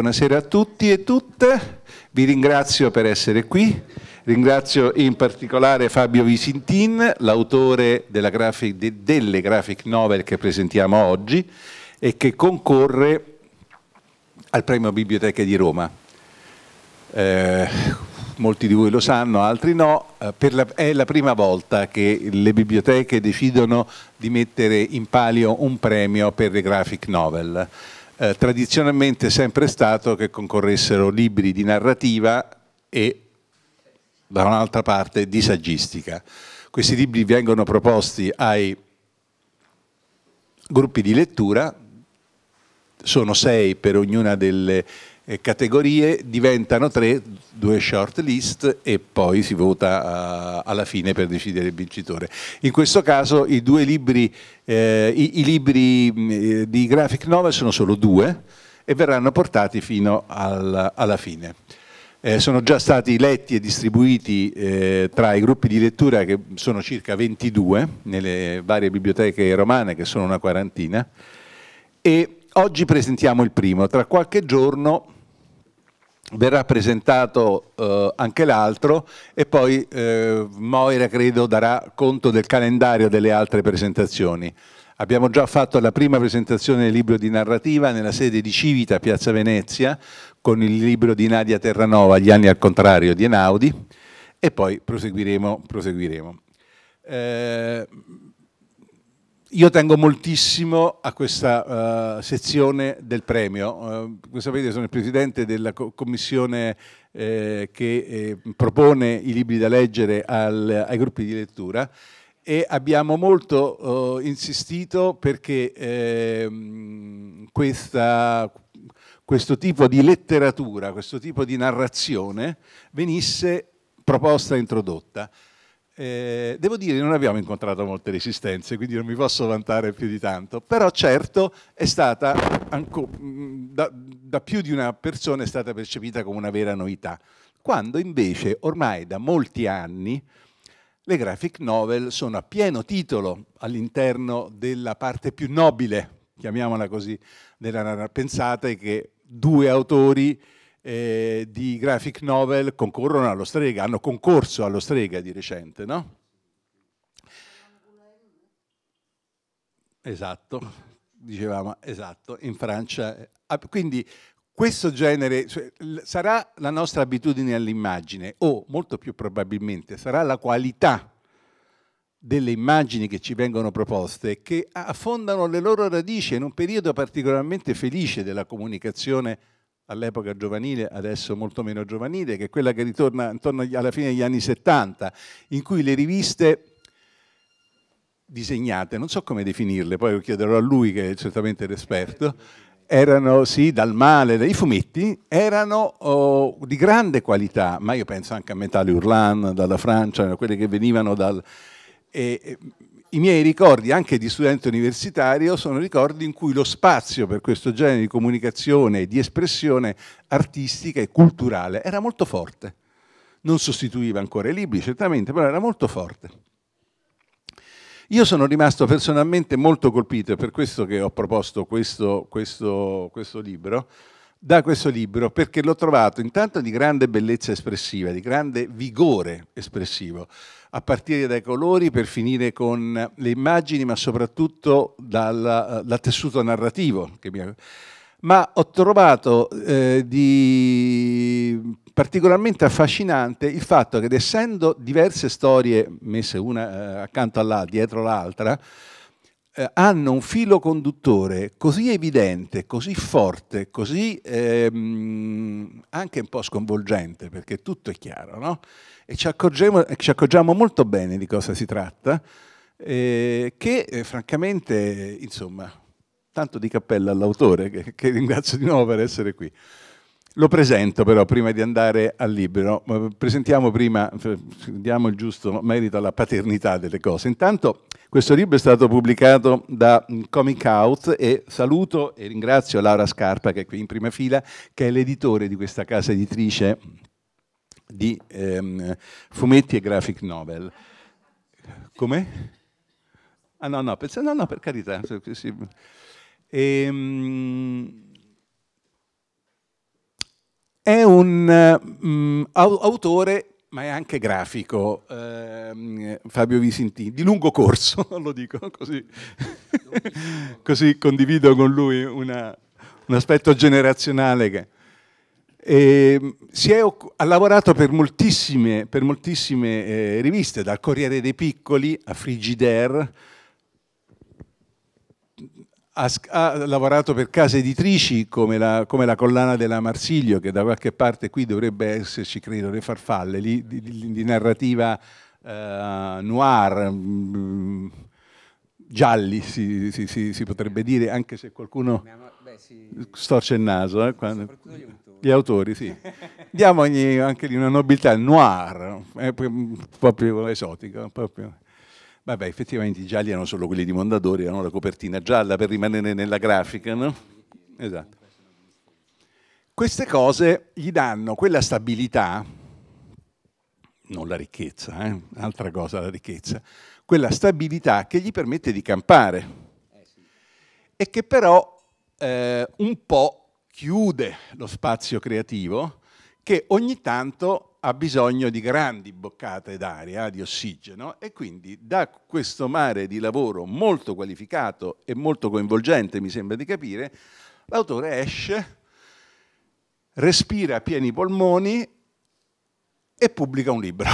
buonasera a tutti e tutte, vi ringrazio per essere qui, ringrazio in particolare Fabio Visintin, l'autore grafic, de, delle graphic novel che presentiamo oggi e che concorre al premio Biblioteche di Roma. Eh, molti di voi lo sanno, altri no, eh, la, è la prima volta che le biblioteche decidono di mettere in palio un premio per le graphic novel. Eh, tradizionalmente è sempre stato che concorressero libri di narrativa e da un'altra parte di saggistica. Questi libri vengono proposti ai gruppi di lettura, sono sei per ognuna delle eh, categorie, diventano tre, due short list e poi si vota eh, alla fine per decidere il vincitore. In questo caso i due libri, eh, i, i, libri mm, eh, di graphic novel sono solo due e verranno portati fino al, alla fine. Eh, sono già stati letti e distribuiti eh, tra i gruppi di lettura che sono circa 22 nelle varie biblioteche romane che sono una quarantina e oggi presentiamo il primo, tra qualche giorno verrà presentato eh, anche l'altro e poi eh, Moira credo darà conto del calendario delle altre presentazioni. Abbiamo già fatto la prima presentazione del libro di narrativa nella sede di Civita, Piazza Venezia, con il libro di Nadia Terranova, Gli anni al contrario di Enaudi, e poi proseguiremo. proseguiremo. Eh, io tengo moltissimo a questa uh, sezione del premio. Uh, come sapete sono il presidente della co commissione eh, che eh, propone i libri da leggere al, ai gruppi di lettura e abbiamo molto uh, insistito perché eh, questa, questo tipo di letteratura, questo tipo di narrazione venisse proposta e introdotta. Eh, devo dire che non abbiamo incontrato molte resistenze, quindi non mi posso vantare più di tanto, però certo è stata, mm, da, da più di una persona è stata percepita come una vera novità, quando invece ormai da molti anni le graphic novel sono a pieno titolo all'interno della parte più nobile, chiamiamola così, della narrativa. Pensate che due autori eh, di graphic novel concorrono allo Strega, hanno concorso allo Strega di recente, no? Esatto, dicevamo, esatto, in Francia. Ah, quindi questo genere cioè, sarà la nostra abitudine all'immagine o molto più probabilmente sarà la qualità delle immagini che ci vengono proposte che affondano le loro radici in un periodo particolarmente felice della comunicazione all'epoca giovanile, adesso molto meno giovanile, che è quella che ritorna intorno alla fine degli anni 70, in cui le riviste disegnate, non so come definirle, poi lo chiederò a lui che è certamente l'esperto, erano, sì, dal male, dai fumetti, erano oh, di grande qualità, ma io penso anche a Metali Urlan, dalla Francia, quelle che venivano dal... E, i miei ricordi, anche di studente universitario, sono ricordi in cui lo spazio per questo genere di comunicazione e di espressione artistica e culturale era molto forte. Non sostituiva ancora i libri, certamente, però era molto forte. Io sono rimasto personalmente molto colpito, è per questo che ho proposto questo, questo, questo libro, da questo libro perché l'ho trovato intanto di grande bellezza espressiva, di grande vigore espressivo a partire dai colori per finire con le immagini, ma soprattutto dal, eh, dal tessuto narrativo. Mi... Ma ho trovato eh, di... particolarmente affascinante il fatto che, essendo diverse storie messe una eh, accanto all'altra, dietro l'altra, eh, hanno un filo conduttore così evidente, così forte, così ehm, anche un po' sconvolgente, perché tutto è chiaro, no? E ci accorgiamo, eh, ci accorgiamo molto bene di cosa si tratta, eh, che eh, francamente, insomma, tanto di cappella all'autore, che, che ringrazio di nuovo per essere qui. Lo presento però prima di andare al libro. Presentiamo prima, diamo il giusto merito alla paternità delle cose. Intanto questo libro è stato pubblicato da Comic Out e saluto e ringrazio Laura Scarpa che è qui in prima fila, che è l'editore di questa casa editrice di ehm, fumetti e graphic novel. Come? Ah no, no, penso, no, no, per carità. E, um, è un um, autore, ma è anche grafico, eh, Fabio Visinti, di lungo corso, lo dico così, così condivido con lui una, un aspetto generazionale che... E ehm, si è, ha lavorato per moltissime, per moltissime eh, riviste, dal Corriere dei Piccoli a Frigidaire, ha, ha, lavorato per case editrici come la, come la, collana della Marsiglio, che da qualche parte qui dovrebbe esserci, credo, le farfalle di, di, di, narrativa eh, noir, mh, mm, gialli si, si, si, si, potrebbe dire, anche se qualcuno storce il naso. Eh, quando... gli autori. sì. Diamogli anche di una nobiltà noir, eh, mm, proprio esotica, proprio Vabbè, effettivamente i gialli erano solo quelli di Mondadori, erano la copertina gialla per rimanere nella grafica, no? Esatto. Queste cose gli danno quella stabilità, non la ricchezza, eh? altra cosa la ricchezza, quella stabilità che gli permette di campare e che però eh, un po' chiude lo spazio creativo che ogni tanto ha bisogno di grandi boccate d'aria, di ossigeno e quindi da questo mare di lavoro molto qualificato e molto coinvolgente, mi sembra di capire, l'autore esce, respira a pieni polmoni e pubblica un libro.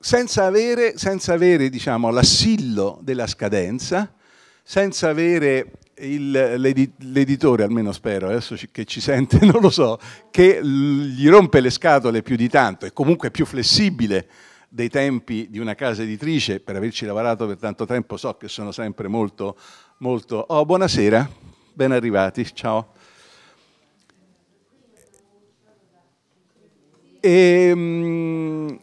senza avere, senza avere diciamo, l'assillo della scadenza, senza avere l'editore, almeno spero, adesso che ci sente, non lo so, che gli rompe le scatole più di tanto, è comunque più flessibile dei tempi di una casa editrice, per averci lavorato per tanto tempo so che sono sempre molto, molto... Oh, buonasera, ben arrivati, ciao. E, ehm,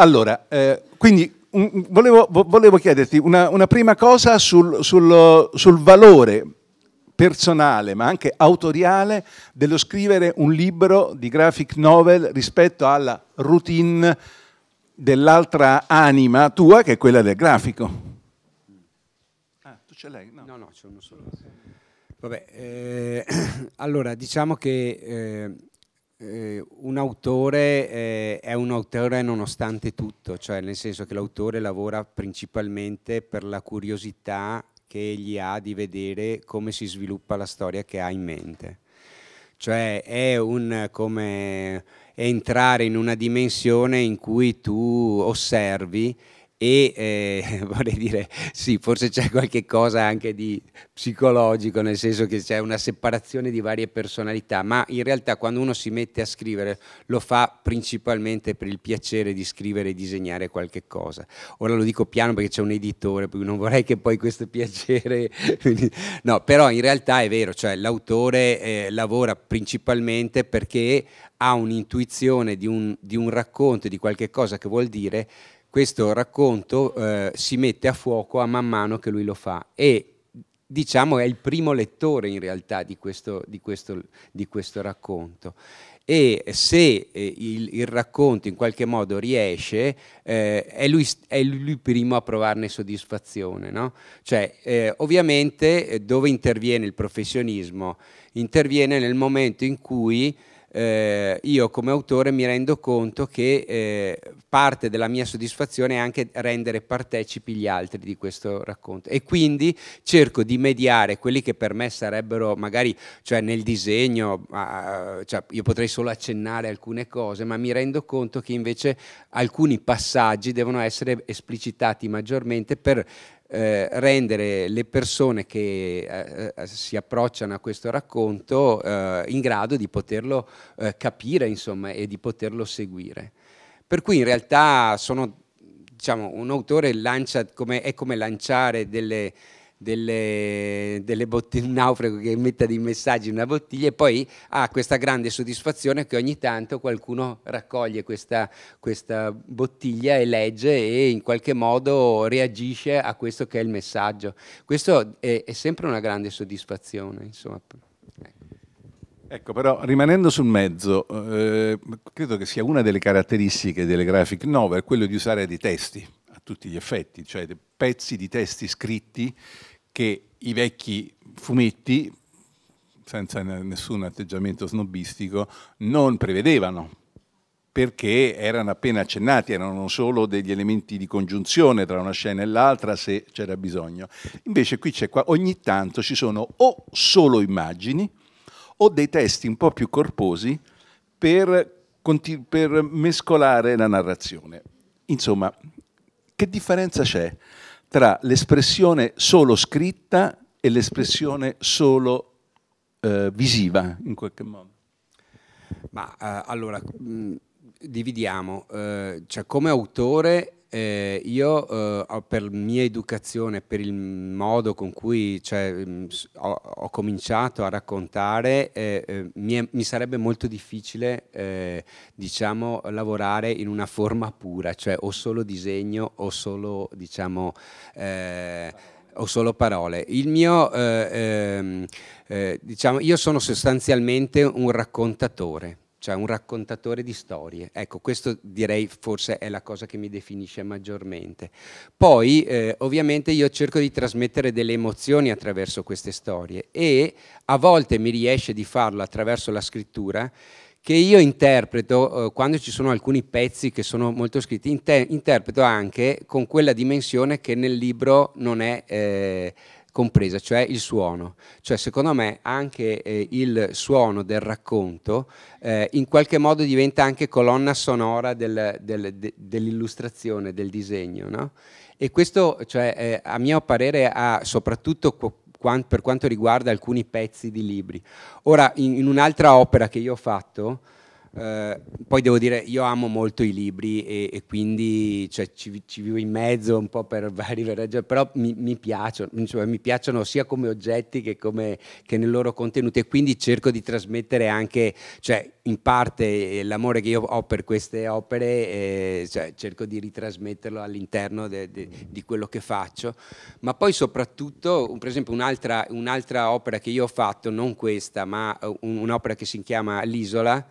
Allora, eh, quindi un, volevo, volevo, chiederti una, una prima cosa sul, sul, sul, valore personale, ma anche autoriale, dello scrivere un libro di graphic novel rispetto alla routine dell'altra anima tua, che è quella del grafico. Ah, tu ce l'hai? No, no, no c'è uno solo. Vabbè, eh, allora diciamo che... Eh, eh, un autore eh, è un autore nonostante tutto, cioè nel senso che l'autore lavora principalmente per la curiosità che egli ha di vedere come si sviluppa la storia che ha in mente. Cioè è un come entrare in una dimensione in cui tu osservi e eh, vorrei dire sì, forse c'è qualche cosa anche di psicologico, nel senso che c'è una separazione di varie personalità, ma in realtà quando uno si mette a scrivere lo fa principalmente per il piacere di scrivere e disegnare qualche cosa. Ora lo dico piano perché c'è un editore, non vorrei che poi questo piacere... no, però in realtà è vero, cioè l'autore eh, lavora principalmente perché ha un'intuizione di un, di un racconto, di qualche cosa che vuol dire questo racconto eh, si mette a fuoco a man mano che lui lo fa e diciamo è il primo lettore in realtà di questo, di questo, di questo racconto e se eh, il, il, racconto in qualche modo riesce, eh, è, lui, è lui primo a provarne soddisfazione. No? Cioè, eh, ovviamente eh, dove interviene il professionismo? Interviene nel momento in cui eh, io come autore mi rendo conto che eh, parte della mia soddisfazione è anche rendere partecipi gli altri di questo racconto e quindi cerco di mediare quelli che per me sarebbero magari, cioè nel disegno, uh, cioè io potrei solo accennare alcune cose, ma mi rendo conto che invece alcuni passaggi devono essere esplicitati maggiormente per eh, rendere le persone che eh, eh, si approcciano a questo racconto eh, in grado di poterlo eh, capire insomma, e di poterlo seguire. Per cui in realtà sono, diciamo, un autore lancia come, è come lanciare delle, delle, delle bottiglie, un naufrago che metta dei messaggi in una bottiglia e poi ha questa grande soddisfazione che ogni tanto qualcuno raccoglie questa, questa bottiglia e legge e in qualche modo reagisce a questo che è il messaggio. Questo è, è sempre una grande soddisfazione. Insomma. Ecco, però rimanendo sul mezzo, eh, credo che sia una delle caratteristiche delle graphic novel quello di usare dei testi a tutti gli effetti, cioè pezzi di testi scritti che i vecchi fumetti, senza nessun atteggiamento snobistico, non prevedevano perché erano appena accennati, erano solo degli elementi di congiunzione tra una scena e l'altra se c'era bisogno. Invece qui c'è qua, ogni tanto ci sono o solo immagini o dei testi un po' più corposi per, per mescolare la narrazione. Insomma, che differenza c'è tra l'espressione solo scritta e l'espressione solo eh, visiva, in qualche modo? Ma eh, allora, mh, dividiamo, eh, cioè come autore eh, io eh, per mia educazione, per il modo con cui cioè, mh, mm, ho, ho, cominciato a raccontare, eh, eh, mi, è, mi, sarebbe molto difficile eh, diciamo, lavorare in una forma pura, cioè o solo disegno o solo... Diciamo, eh, o solo parole. Il mio, ehm, diciamo, io sono sostanzialmente un raccontatore, cioè un raccontatore di storie. Ecco, questo direi forse è la cosa che mi definisce maggiormente. Poi eh, ovviamente io cerco di trasmettere delle emozioni attraverso queste storie e a volte mi riesce di farlo attraverso la scrittura che io interpreto eh, quando ci sono alcuni pezzi che sono molto scritti, inter interpreto anche con quella dimensione che nel libro non è... Eh, compresa, cioè il suono. Cioè secondo me anche eh, il suono del racconto eh, in qualche modo diventa anche colonna sonora del, del, de, dell'illustrazione, del disegno. No? E questo cioè, eh, a mio parere ha soprattutto per quanto riguarda alcuni pezzi di libri. Ora, in, in un'altra opera che io ho fatto, eh, poi devo dire, io amo molto i libri e, e quindi cioè, ci, ci, vivo in mezzo un po' per varie ragioni, però mi, mi, piacciono, insomma, mi piacciono sia come oggetti che, come, che nel loro contenuto e quindi cerco di trasmettere anche, cioè, in parte eh, l'amore che io ho per queste opere, eh, cioè, cerco di ritrasmetterlo all'interno de, de, di quello che faccio, ma poi soprattutto, per esempio, un'altra, un'altra opera che io ho fatto, non questa, ma eh, un'opera che si chiama L'isola,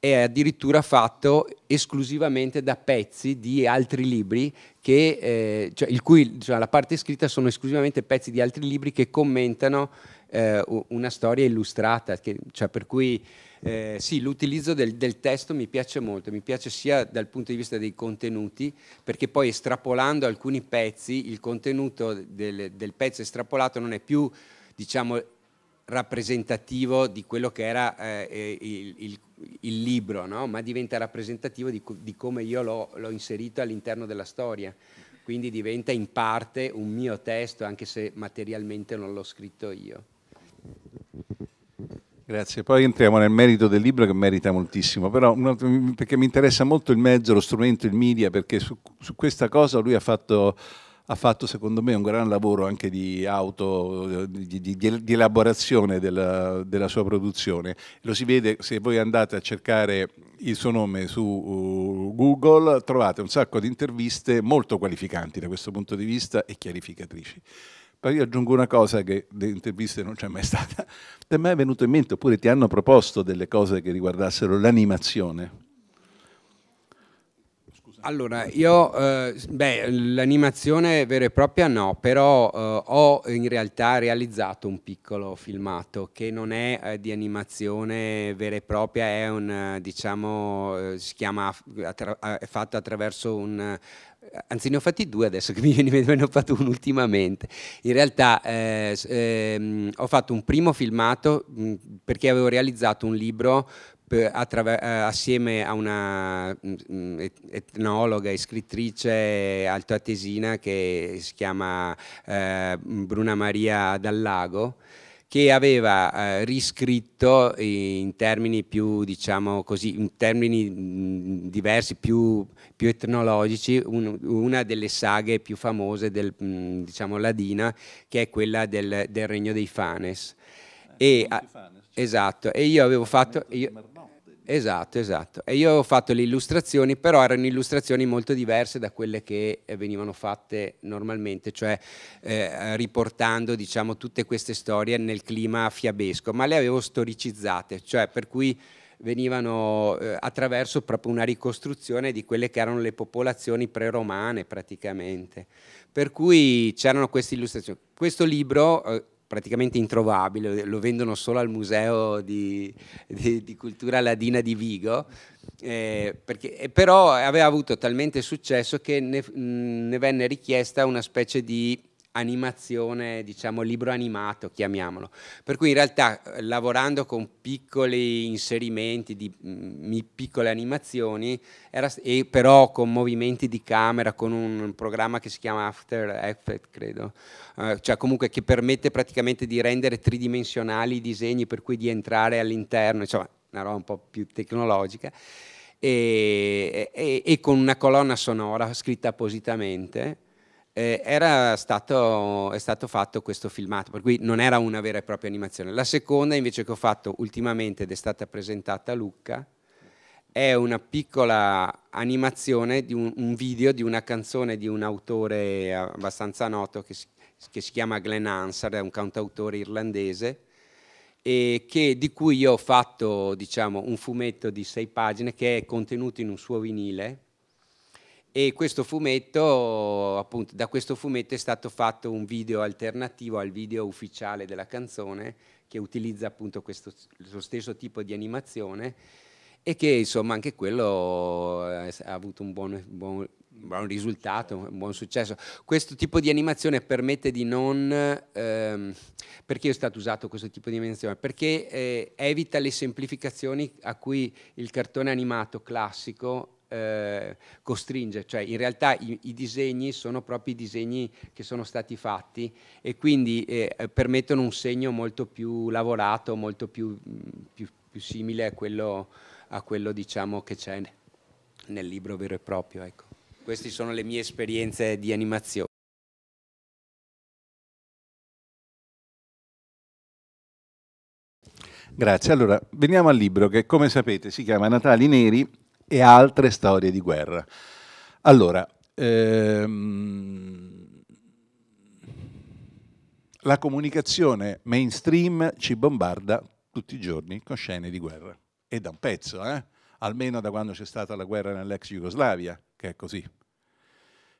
è addirittura fatto esclusivamente da pezzi di altri libri, che, eh, cioè, il cui, cioè, la parte scritta sono esclusivamente pezzi di altri libri che commentano eh, una storia illustrata, che, cioè, per cui eh, sì, l'utilizzo del, del, testo mi piace molto, mi piace sia dal punto di vista dei contenuti, perché poi estrapolando alcuni pezzi, il contenuto del, del pezzo estrapolato non è più diciamo rappresentativo di quello che era eh, eh, il, il, il, libro, no? ma diventa rappresentativo di, di come io l'ho, l'ho inserito all'interno della storia. Quindi diventa in parte un mio testo, anche se materialmente non l'ho scritto io. Grazie, poi entriamo nel merito del libro che merita moltissimo, però perché mi interessa molto il mezzo, lo strumento, il media, perché su, su questa cosa lui ha fatto ha fatto secondo me un gran lavoro anche di auto, eh, di, di, di elaborazione della, della, sua produzione. Lo si vede se voi andate a cercare il suo nome su uh, Google, trovate un sacco di interviste molto qualificanti da questo punto di vista e chiarificatrici. Poi io aggiungo una cosa che delle interviste non c'è mai stata. Da me è venuto in mente, oppure ti hanno proposto delle cose che riguardassero l'animazione allora, io, eh, beh, l'animazione vera e propria no, però eh, ho in realtà realizzato un piccolo filmato che non è eh, di animazione vera e propria, è un, eh, diciamo, eh, si chiama, è fatto attraverso un, eh, anzi ne ho fatti due adesso che mi viene in ne ho fatto uno ultimamente in realtà eh, ehm, ho fatto un primo filmato mh, mm, perché avevo realizzato un libro per, eh, assieme a una mm, mm, etnologa e scrittrice altoatesina che si chiama eh, Bruna Maria Dallago che aveva eh, riscritto in termini più, diciamo così, in termini mm, diversi, più, più etnologici, un, una delle saghe più famose del, diciamo, ladina, che è quella del, del Regno dei Fanes. Eh, e, a, fanes cioè, esatto, e io avevo fatto... Io, Esatto, esatto. E io ho fatto le illustrazioni, però erano illustrazioni molto diverse da quelle che eh, venivano fatte normalmente, cioè eh, riportando diciamo, tutte queste storie nel clima fiabesco, ma le avevo storicizzate, cioè per cui venivano eh, attraverso proprio una ricostruzione di quelle che erano le popolazioni pre-romane praticamente. Per cui c'erano queste illustrazioni. Questo libro eh, praticamente introvabile, lo vendono solo al Museo di, di, di Cultura Ladina di Vigo, eh, perché, però aveva avuto talmente successo che ne, ne venne richiesta una specie di animazione, diciamo libro animato, chiamiamolo. Per cui in realtà eh, lavorando con piccoli inserimenti di mh, mm, piccole animazioni, era, e però con movimenti di camera, con un programma che si chiama After Effects, credo, uh, cioè comunque che permette praticamente di rendere tridimensionali i disegni, per cui di entrare all'interno, insomma, una roba un po' più tecnologica. e, e, e con una colonna sonora scritta appositamente, eh, stato, è stato fatto questo filmato, per cui non era una vera e propria animazione. La seconda invece che ho fatto ultimamente ed è stata presentata a Lucca è una piccola animazione di un, un video di una canzone di un autore abbastanza noto che si, che si chiama Glenn Hansard, è un cantautore irlandese, e che, di cui io ho fatto diciamo, un fumetto di sei pagine che è contenuto in un suo vinile e questo fumetto, appunto, da questo fumetto è stato fatto un video alternativo al video ufficiale della canzone che utilizza appunto questo, lo stesso tipo di animazione e che insomma anche quello eh, ha avuto un buon, buon, buon risultato, un buon successo. Questo tipo di animazione permette di non... Ehm, perché è stato usato questo tipo di animazione? Perché eh, evita le semplificazioni a cui il cartone animato classico eh, costringe, cioè in realtà i, i, disegni sono proprio i disegni che sono stati fatti e quindi eh, permettono un segno molto più lavorato, molto più, più, più simile a quello, a quello diciamo, che c'è nel libro vero e proprio. Ecco. Queste sono le mie esperienze di animazione. Grazie. Allora, veniamo al libro che, come sapete, si chiama Natali Neri e altre storie di guerra. Allora, ehm, la comunicazione mainstream ci bombarda tutti i giorni con scene di guerra. E da un pezzo, eh? almeno da quando c'è stata la guerra nell'ex Jugoslavia, che è così.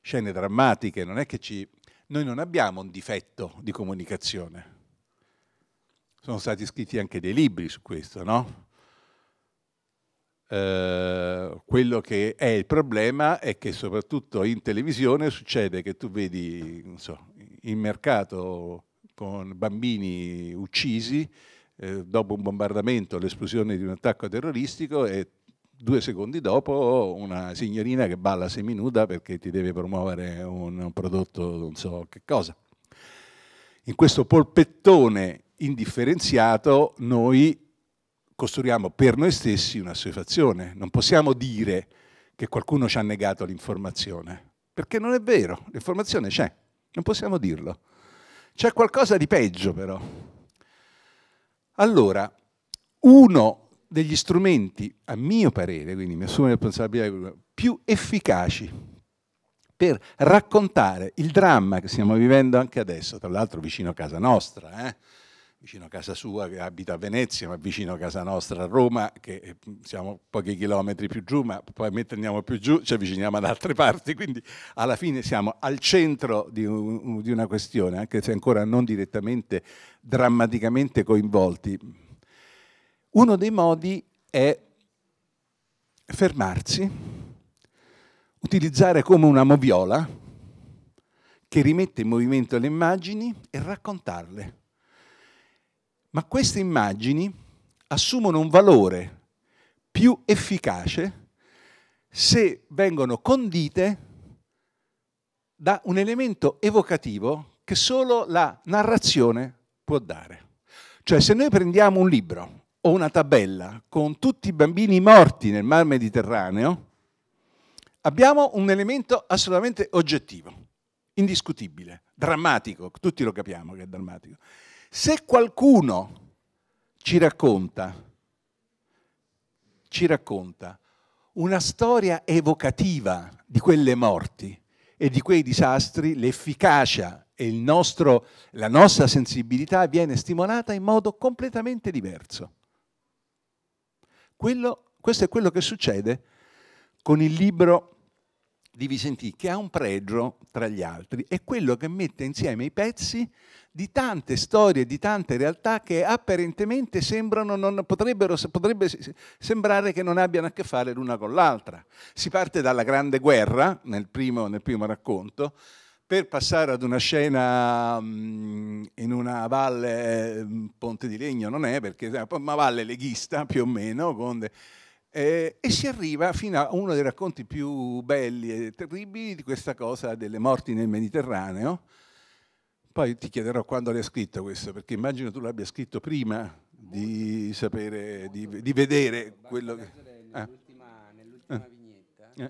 Scene drammatiche, non è che ci... Noi non abbiamo un difetto di comunicazione. Sono stati scritti anche dei libri su questo, no? Eh, quello che è il problema è che soprattutto in televisione succede che tu vedi so, il mercato con bambini uccisi eh, dopo un bombardamento, l'esplosione di un attacco terroristico e due secondi dopo una signorina che balla seminuda perché ti deve promuovere un, un prodotto non so che cosa. In questo polpettone indifferenziato noi costruiamo per noi stessi una assuefazione. Non possiamo dire che qualcuno ci ha negato l'informazione, perché non è vero, l'informazione c'è, non possiamo dirlo. C'è qualcosa di peggio però. Allora, uno degli strumenti, a mio parere, quindi mi assumo responsabilità, più efficaci per raccontare il dramma che stiamo vivendo anche adesso, tra l'altro vicino a casa nostra, eh? vicino a casa sua che abita a Venezia, ma vicino a casa nostra a Roma, che eh, siamo pochi chilometri più giù, ma poi mentre andiamo più giù ci avviciniamo ad altre parti, quindi alla fine siamo al centro di, un, di una questione, anche se ancora non direttamente, drammaticamente coinvolti. Uno dei modi è fermarsi, utilizzare come una moviola che rimette in movimento le immagini e raccontarle ma queste immagini assumono un valore più efficace se vengono condite da un elemento evocativo che solo la narrazione può dare. Cioè se noi prendiamo un libro o una tabella con tutti i bambini morti nel Mar Mediterraneo, abbiamo un elemento assolutamente oggettivo, indiscutibile, drammatico, tutti lo capiamo che è drammatico. Se qualcuno ci racconta, ci racconta una storia evocativa di quelle morti e di quei disastri, l'efficacia e nostro, la nostra sensibilità viene stimolata in modo completamente diverso. Quello, questo è quello che succede con il libro di Visentì che ha un pregio tra gli altri, è quello che mette insieme i pezzi di tante storie, di tante realtà che apparentemente sembrano non, potrebbero, potrebbe sembrare che non abbiano a che fare l'una con l'altra. Si parte dalla Grande Guerra, nel primo, nel primo racconto, per passare ad una scena in una valle, eh, Ponte di Legno non è, perché è una valle leghista più o meno, con... De- eh, e si arriva fino a uno dei racconti più belli e terribili di questa cosa delle morti nel Mediterraneo. Poi ti chiederò quando l'hai scritto questo, perché immagino tu l'abbia scritto prima di sapere, di, di vedere quello che... Ah. Nell'ultima, eh. vignetta eh.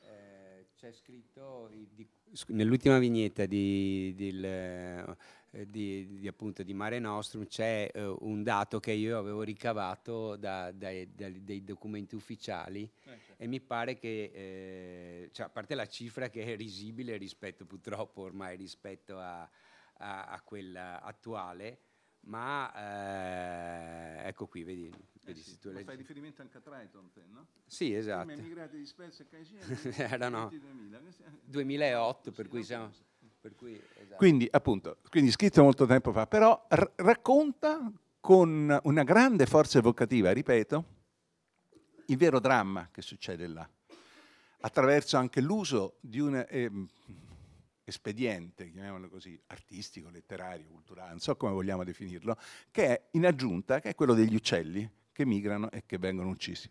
eh, c'è scritto, di, nell'ultima vignetta di, del eh, di, di, appunto, di Mare Nostrum c'è eh, un dato che io avevo ricavato da, dai, dai, dai, documenti ufficiali eh, certo. e mi pare che, eh, cioè, a parte la cifra che è risibile rispetto purtroppo ormai rispetto a, a, a quella attuale, ma eh, ecco qui, vedi. Eh vedi sì, tu fai riferimento anche a Triton, te, no? Sì, esatto. Prima emigrati di Spezia e Caicina, erano 2008, per cui siamo... Cosa. Cui, esatto. Quindi, appunto, quindi scritto molto tempo fa, però r- racconta con una grande forza evocativa, ripeto, il vero dramma che succede là, attraverso anche l'uso di un eh, espediente, chiamiamolo così, artistico, letterario, culturale, non so come vogliamo definirlo, che è in aggiunta, che è quello degli uccelli che migrano e che vengono uccisi.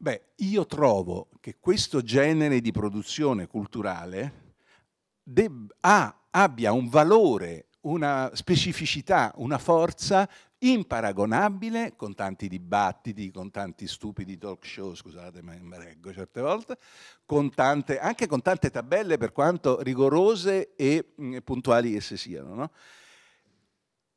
Beh, io trovo che questo genere di produzione culturale, deb- ha, abbia un valore, una specificità, una forza imparagonabile con tanti dibattiti, con tanti stupidi talk show, scusate ma mi reggo certe volte, con tante, anche con tante tabelle per quanto rigorose e mh, mm, puntuali esse siano. No?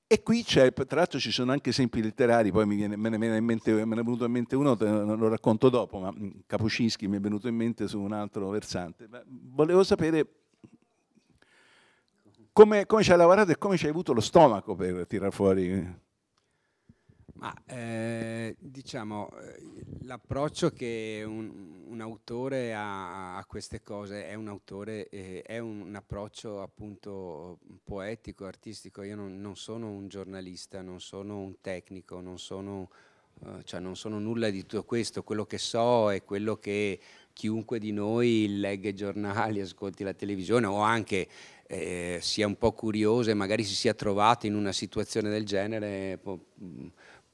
E qui c'è, tra l'altro ci sono anche esempi letterari, poi viene, me, ne viene mente, me, ne è venuto in mente uno, lo racconto dopo, ma Capucinski mm, mi è venuto in mente su un altro versante. Ma mm, volevo sapere come, come ci hai lavorato e come ci hai avuto lo stomaco per tirar fuori? Ma eh, diciamo eh, l'approccio che un, un autore ha a queste cose è un autore, eh, è un approccio appunto poetico, artistico. Io non, non, sono un giornalista, non sono un tecnico, non sono, eh, cioè non sono nulla di tutto questo. Quello che so è quello che chiunque di noi legga i giornali, ascolti la televisione o anche eh, sia un po' curiosa e magari si sia trovata in una situazione del genere può, mm,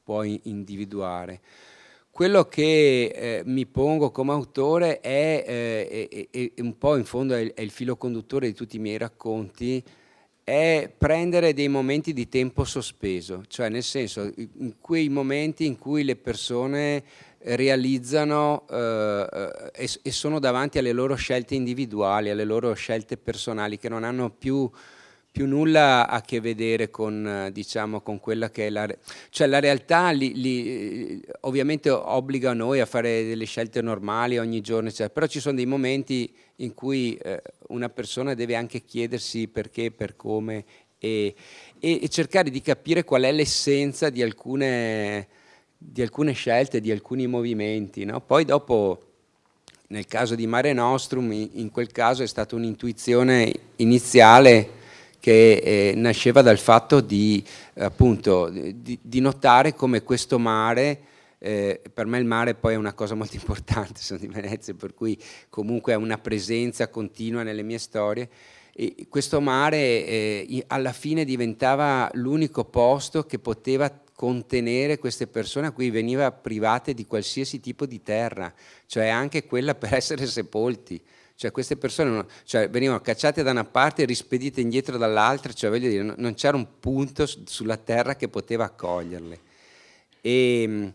può individuare. Quello che eh, mi pongo come autore è, eh, è, è, un po' in fondo è il, è il filo conduttore di tutti i miei racconti, è prendere dei momenti di tempo sospeso, cioè nel senso in quei momenti in cui le persone realizzano eh, eh, e, e, sono davanti alle loro scelte individuali, alle loro scelte personali che non hanno più, più nulla a che vedere con, diciamo, con quella che è la, cioè, la realtà. Li, li, ovviamente obbliga noi a fare delle scelte normali ogni giorno, cioè, però ci sono dei momenti in cui eh, una persona deve anche chiedersi perché, per come e, e, e cercare di capire qual è l'essenza di alcune di alcune scelte, di alcuni movimenti. No? Poi dopo, nel caso di Mare Nostrum, in quel caso è stata un'intuizione iniziale che eh, nasceva dal fatto di, appunto, di, di notare come questo mare, eh, per me il mare poi è una cosa molto importante, sono di Venezia, per cui comunque è una presenza continua nelle mie storie, e questo mare eh, alla fine diventava l'unico posto che poteva contenere queste persone a cui veniva private di qualsiasi tipo di terra, cioè anche quella per essere sepolti. Cioè queste persone cioè venivano cacciate da una parte e rispedite indietro dall'altra, cioè voglio dire, non c'era un punto sulla terra che poteva accoglierle. E, ehm,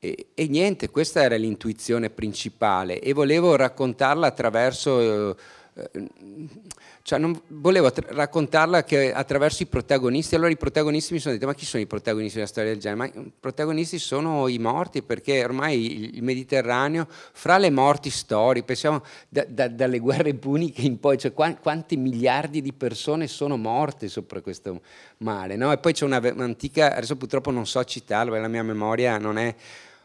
e, e niente, questa era l'intuizione principale e volevo raccontarla attraverso... eh, cioè, non, volevo raccontarla che attraverso i protagonisti, allora i protagonisti mi sono detto ma chi sono i protagonisti della storia del genere? Ma i protagonisti sono i morti perché ormai il Mediterraneo, fra le morti storiche, pensiamo da, da, dalle guerre puniche in poi, cioè quanti miliardi di persone sono morte sopra questo mare, no? E poi c'è un'antica, adesso purtroppo non so citarlo, la mia memoria non è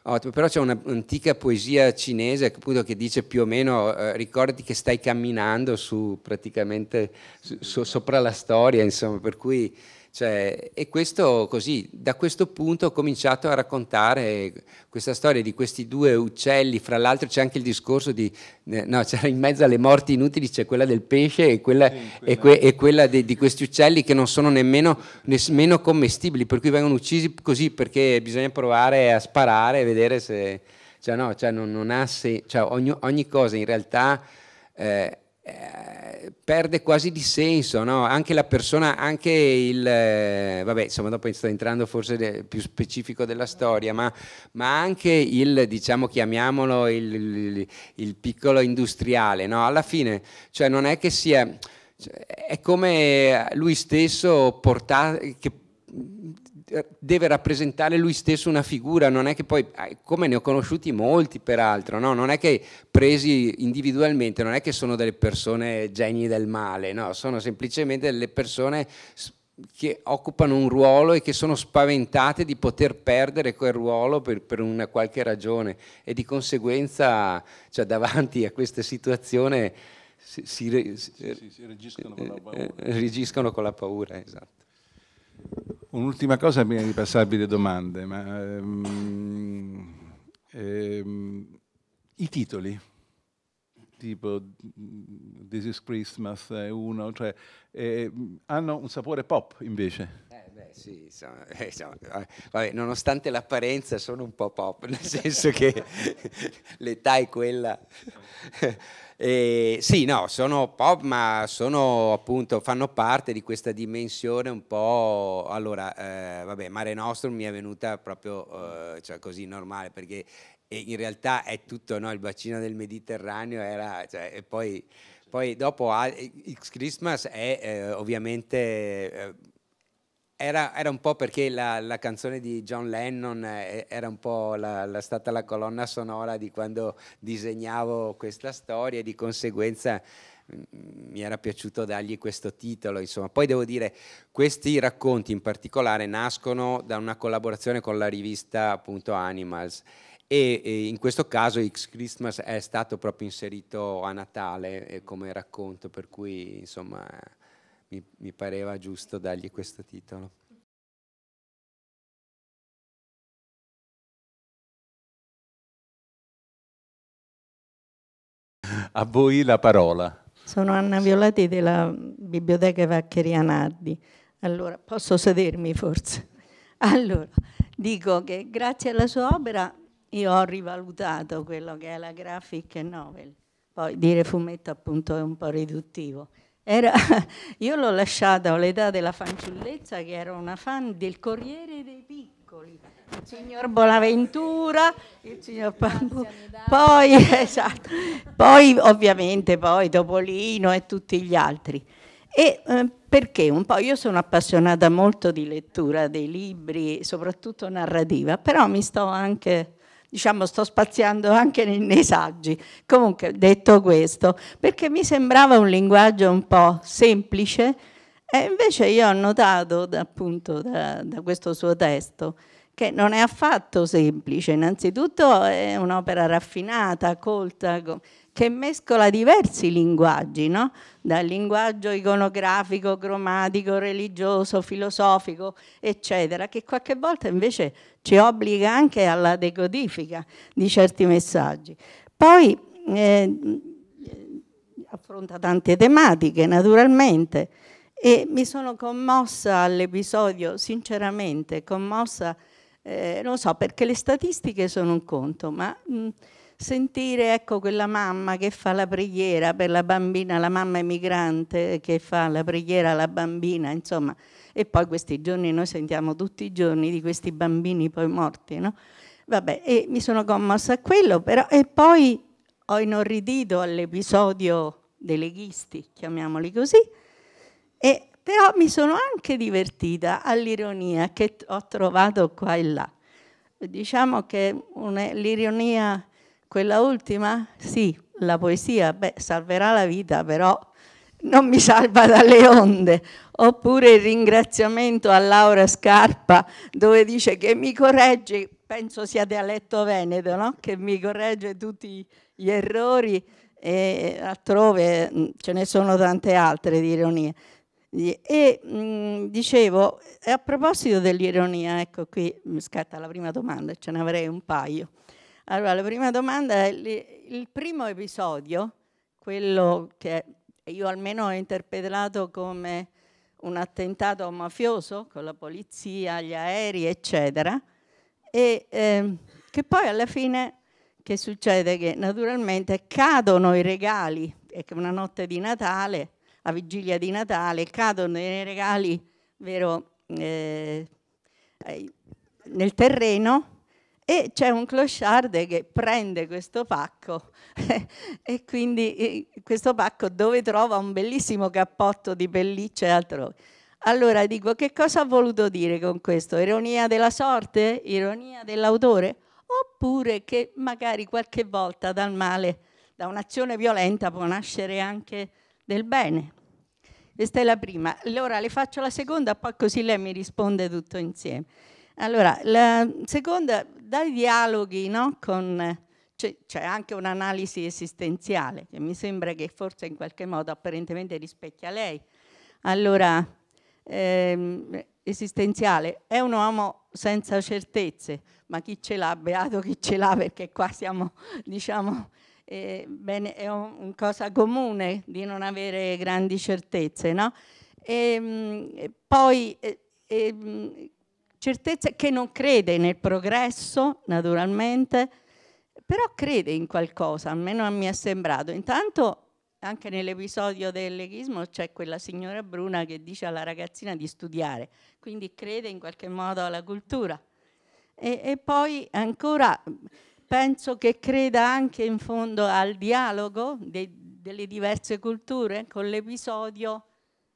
Ottimo, oh, però c'è un'antica poesia cinese che, appunto, che dice più o meno eh, ricordati che stai camminando su, praticamente su, so, sopra la storia, insomma, per cui cioè, e questo così, da questo punto ho cominciato a raccontare questa storia di questi due uccelli, fra l'altro c'è anche il discorso di, eh, no, c'era in mezzo alle morti inutili, c'è quella del pesce e quella, sì, E que, e quella de, di questi uccelli che non sono nemmeno, nemmeno commestibili, per cui vengono uccisi così perché bisogna provare a sparare e vedere se... Cioè no, cioè non, non ha se, cioè ogni, ogni cosa in realtà... Eh, eh, perde quasi di senso, no? anche la persona, anche il, eh, vabbè insomma dopo sto entrando forse più specifico della storia, ma, ma anche il, diciamo chiamiamolo il, il, il piccolo industriale, no? alla fine cioè non è che sia, cioè, è come lui stesso portato, eh, deve rappresentare lui stesso una figura, non è che poi, ah, come ne ho conosciuti molti peraltro, no? non è che presi individualmente, non è che sono delle persone geni del male, no? sono semplicemente delle persone che occupano un ruolo e che sono spaventate di poter perdere quel ruolo per, per una qualche ragione e di conseguenza cioè, davanti a questa situazione si, si, si, si reagiscono, eh, eh, con la paura. Esatto. Un'ultima cosa prima di passarvi le domande. Ma, ehm, ehm, I titoli, tipo This is Christmas è uno, cioè, eh, hanno un sapore pop invece. Eh, beh, sì, insomma, eh, insomma, vabbè, nonostante l'apparenza sono un po' pop, nel senso che l'età è quella. Eh, sì, no, sono pop, ma sono, appunto, fanno parte di questa dimensione un po'. Allora, eh, vabbè, Mare Nostrum mi è venuta proprio eh, cioè così normale perché eh, in realtà è tutto no? il bacino del Mediterraneo, era, cioè, e poi. Poi dopo ah, X Christmas è eh, ovviamente eh, era, era, un po' perché la, la, canzone di John Lennon eh, era un po' la, la, stata la colonna sonora di quando disegnavo questa storia e di conseguenza mm, mi era piaciuto dargli questo titolo. Insomma. Poi devo dire, questi racconti in particolare nascono da una collaborazione con la rivista appunto Animals e, e in questo caso X Christmas è stato proprio inserito a Natale eh, come racconto, per cui insomma mi, mi pareva giusto dargli questo titolo. A voi la parola. Sono Anna Violati della Biblioteca Vaccheria Nardi. Allora, posso sedermi forse? Allora, dico che grazie alla sua opera io ho rivalutato quello che è la graphic novel. Poi dire fumetto appunto è un po' riduttivo. Era, io l'ho lasciata all'età della fanciullezza che ero una fan del Corriere dei Piccoli, il signor Bonaventura, il signor Pambu, poi, esatto, poi ovviamente poi Topolino e tutti gli altri. E eh, perché un po'? Io sono appassionata molto di lettura dei libri, soprattutto narrativa, però mi sto anche diciamo sto spaziando anche nei, nei saggi. Comunque detto questo, perché mi sembrava un linguaggio un po' semplice e invece io ho notato appunto da, da questo suo testo che non è affatto semplice, innanzitutto è un'opera raffinata, colta, che mescola diversi linguaggi, no? dal linguaggio iconografico, cromatico, religioso, filosofico, eccetera, che qualche volta invece ci obbliga anche alla decodifica di certi messaggi. Poi eh, affronta tante tematiche, naturalmente, e mi sono commossa all'episodio, sinceramente, commossa, eh, non so, perché le statistiche sono un conto, ma... Mh, mm, sentire ecco, quella mamma che fa la preghiera per la bambina, la mamma emigrante che fa la preghiera alla bambina, insomma, e poi questi giorni noi sentiamo tutti i giorni di questi bambini poi morti, no? Vabbè, e mi sono commossa a quello, però, e poi ho inorridito all'episodio dei leghisti, chiamiamoli così, e, però mi sono anche divertita all'ironia che ho trovato qua e là. Diciamo che l'ironia quella ultima? Sì, la poesia, beh, salverà la vita, però non mi salva dalle onde. Oppure il ringraziamento a Laura Scarpa, dove dice che mi corregge, penso sia dialetto veneto, no? che mi corregge tutti gli errori e altrove mm, ce ne sono tante altre di ironia. E mh, mm, dicevo, a proposito dell'ironia, ecco qui mi scatta la prima domanda, ce ne avrei un paio. Allora, la prima domanda è il primo episodio, quello che io almeno ho interpretato come un attentato mafioso con la polizia, gli aerei, eccetera, e eh, che poi alla fine che succede? Che naturalmente cadono i regali, è una notte di Natale, a vigilia di Natale, cadono i regali vero, eh, nel terreno e c'è un clochard che prende questo pacco e quindi eh, questo pacco dove trova un bellissimo cappotto di pelliccia e altro. Allora dico, che cosa ha voluto dire con questo? Ironia della sorte? Ironia dell'autore? Oppure che magari qualche volta dal male, da un'azione violenta può nascere anche del bene? Questa è la prima. Allora le faccio la seconda, poi così lei mi risponde tutto insieme. Allora, la seconda dai dialoghi no, con... Cioè, c'è anche un'analisi esistenziale che mi sembra che forse in qualche modo apparentemente rispecchia lei. Allora, ehm, esistenziale, è un uomo senza certezze, ma chi ce l'ha, beato chi ce l'ha, perché qua siamo, diciamo, eh, bene, è una cosa comune di non avere grandi certezze, no? Ehm, e, mh, poi... Eh, eh, certezza che non crede nel progresso, naturalmente, però crede in qualcosa, almeno mi è sembrato. Intanto anche nell'episodio del leghismo c'è quella signora Bruna che dice alla ragazzina di studiare, quindi crede in qualche modo alla cultura. E, e, poi ancora penso che creda anche in fondo al dialogo de, delle diverse culture con l'episodio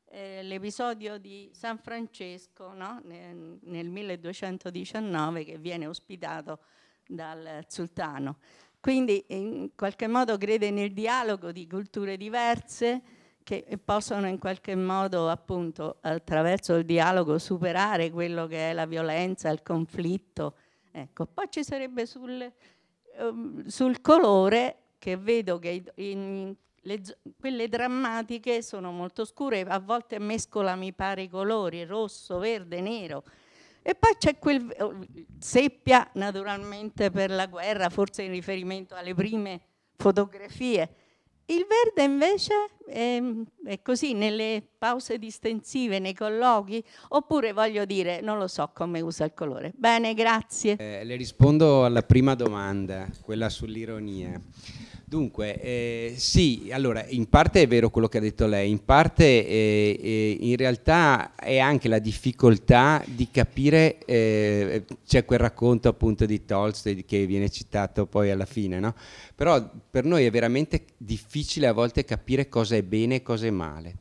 eh, l'episodio di San Francesco no? nel, nel 1219 che viene ospitato dal sultano. Quindi in qualche modo crede nel dialogo di culture diverse che possono in qualche modo appunto attraverso il dialogo superare quello che è la violenza, il conflitto. Ecco. Poi ci sarebbe sul, um, sul colore che vedo che in le, quelle drammatiche sono molto scure, a volte mescolano i pare colori, rosso, verde, nero. E poi c'è quel oh, seppia naturalmente per la guerra, forse in riferimento alle prime fotografie. Il verde invece è, è, così nelle pause distensive, nei colloqui, oppure voglio dire, non lo so come usa il colore. Bene, grazie. Eh, le rispondo alla prima domanda, quella sull'ironia. Dunque, eh, sì, allora in parte è vero quello che ha detto lei, in parte eh, eh, in realtà è anche la difficoltà di capire, eh, c'è quel racconto appunto di Tolstoy che viene citato poi alla fine, no? però per noi è veramente difficile a volte capire cosa è bene e cosa è male,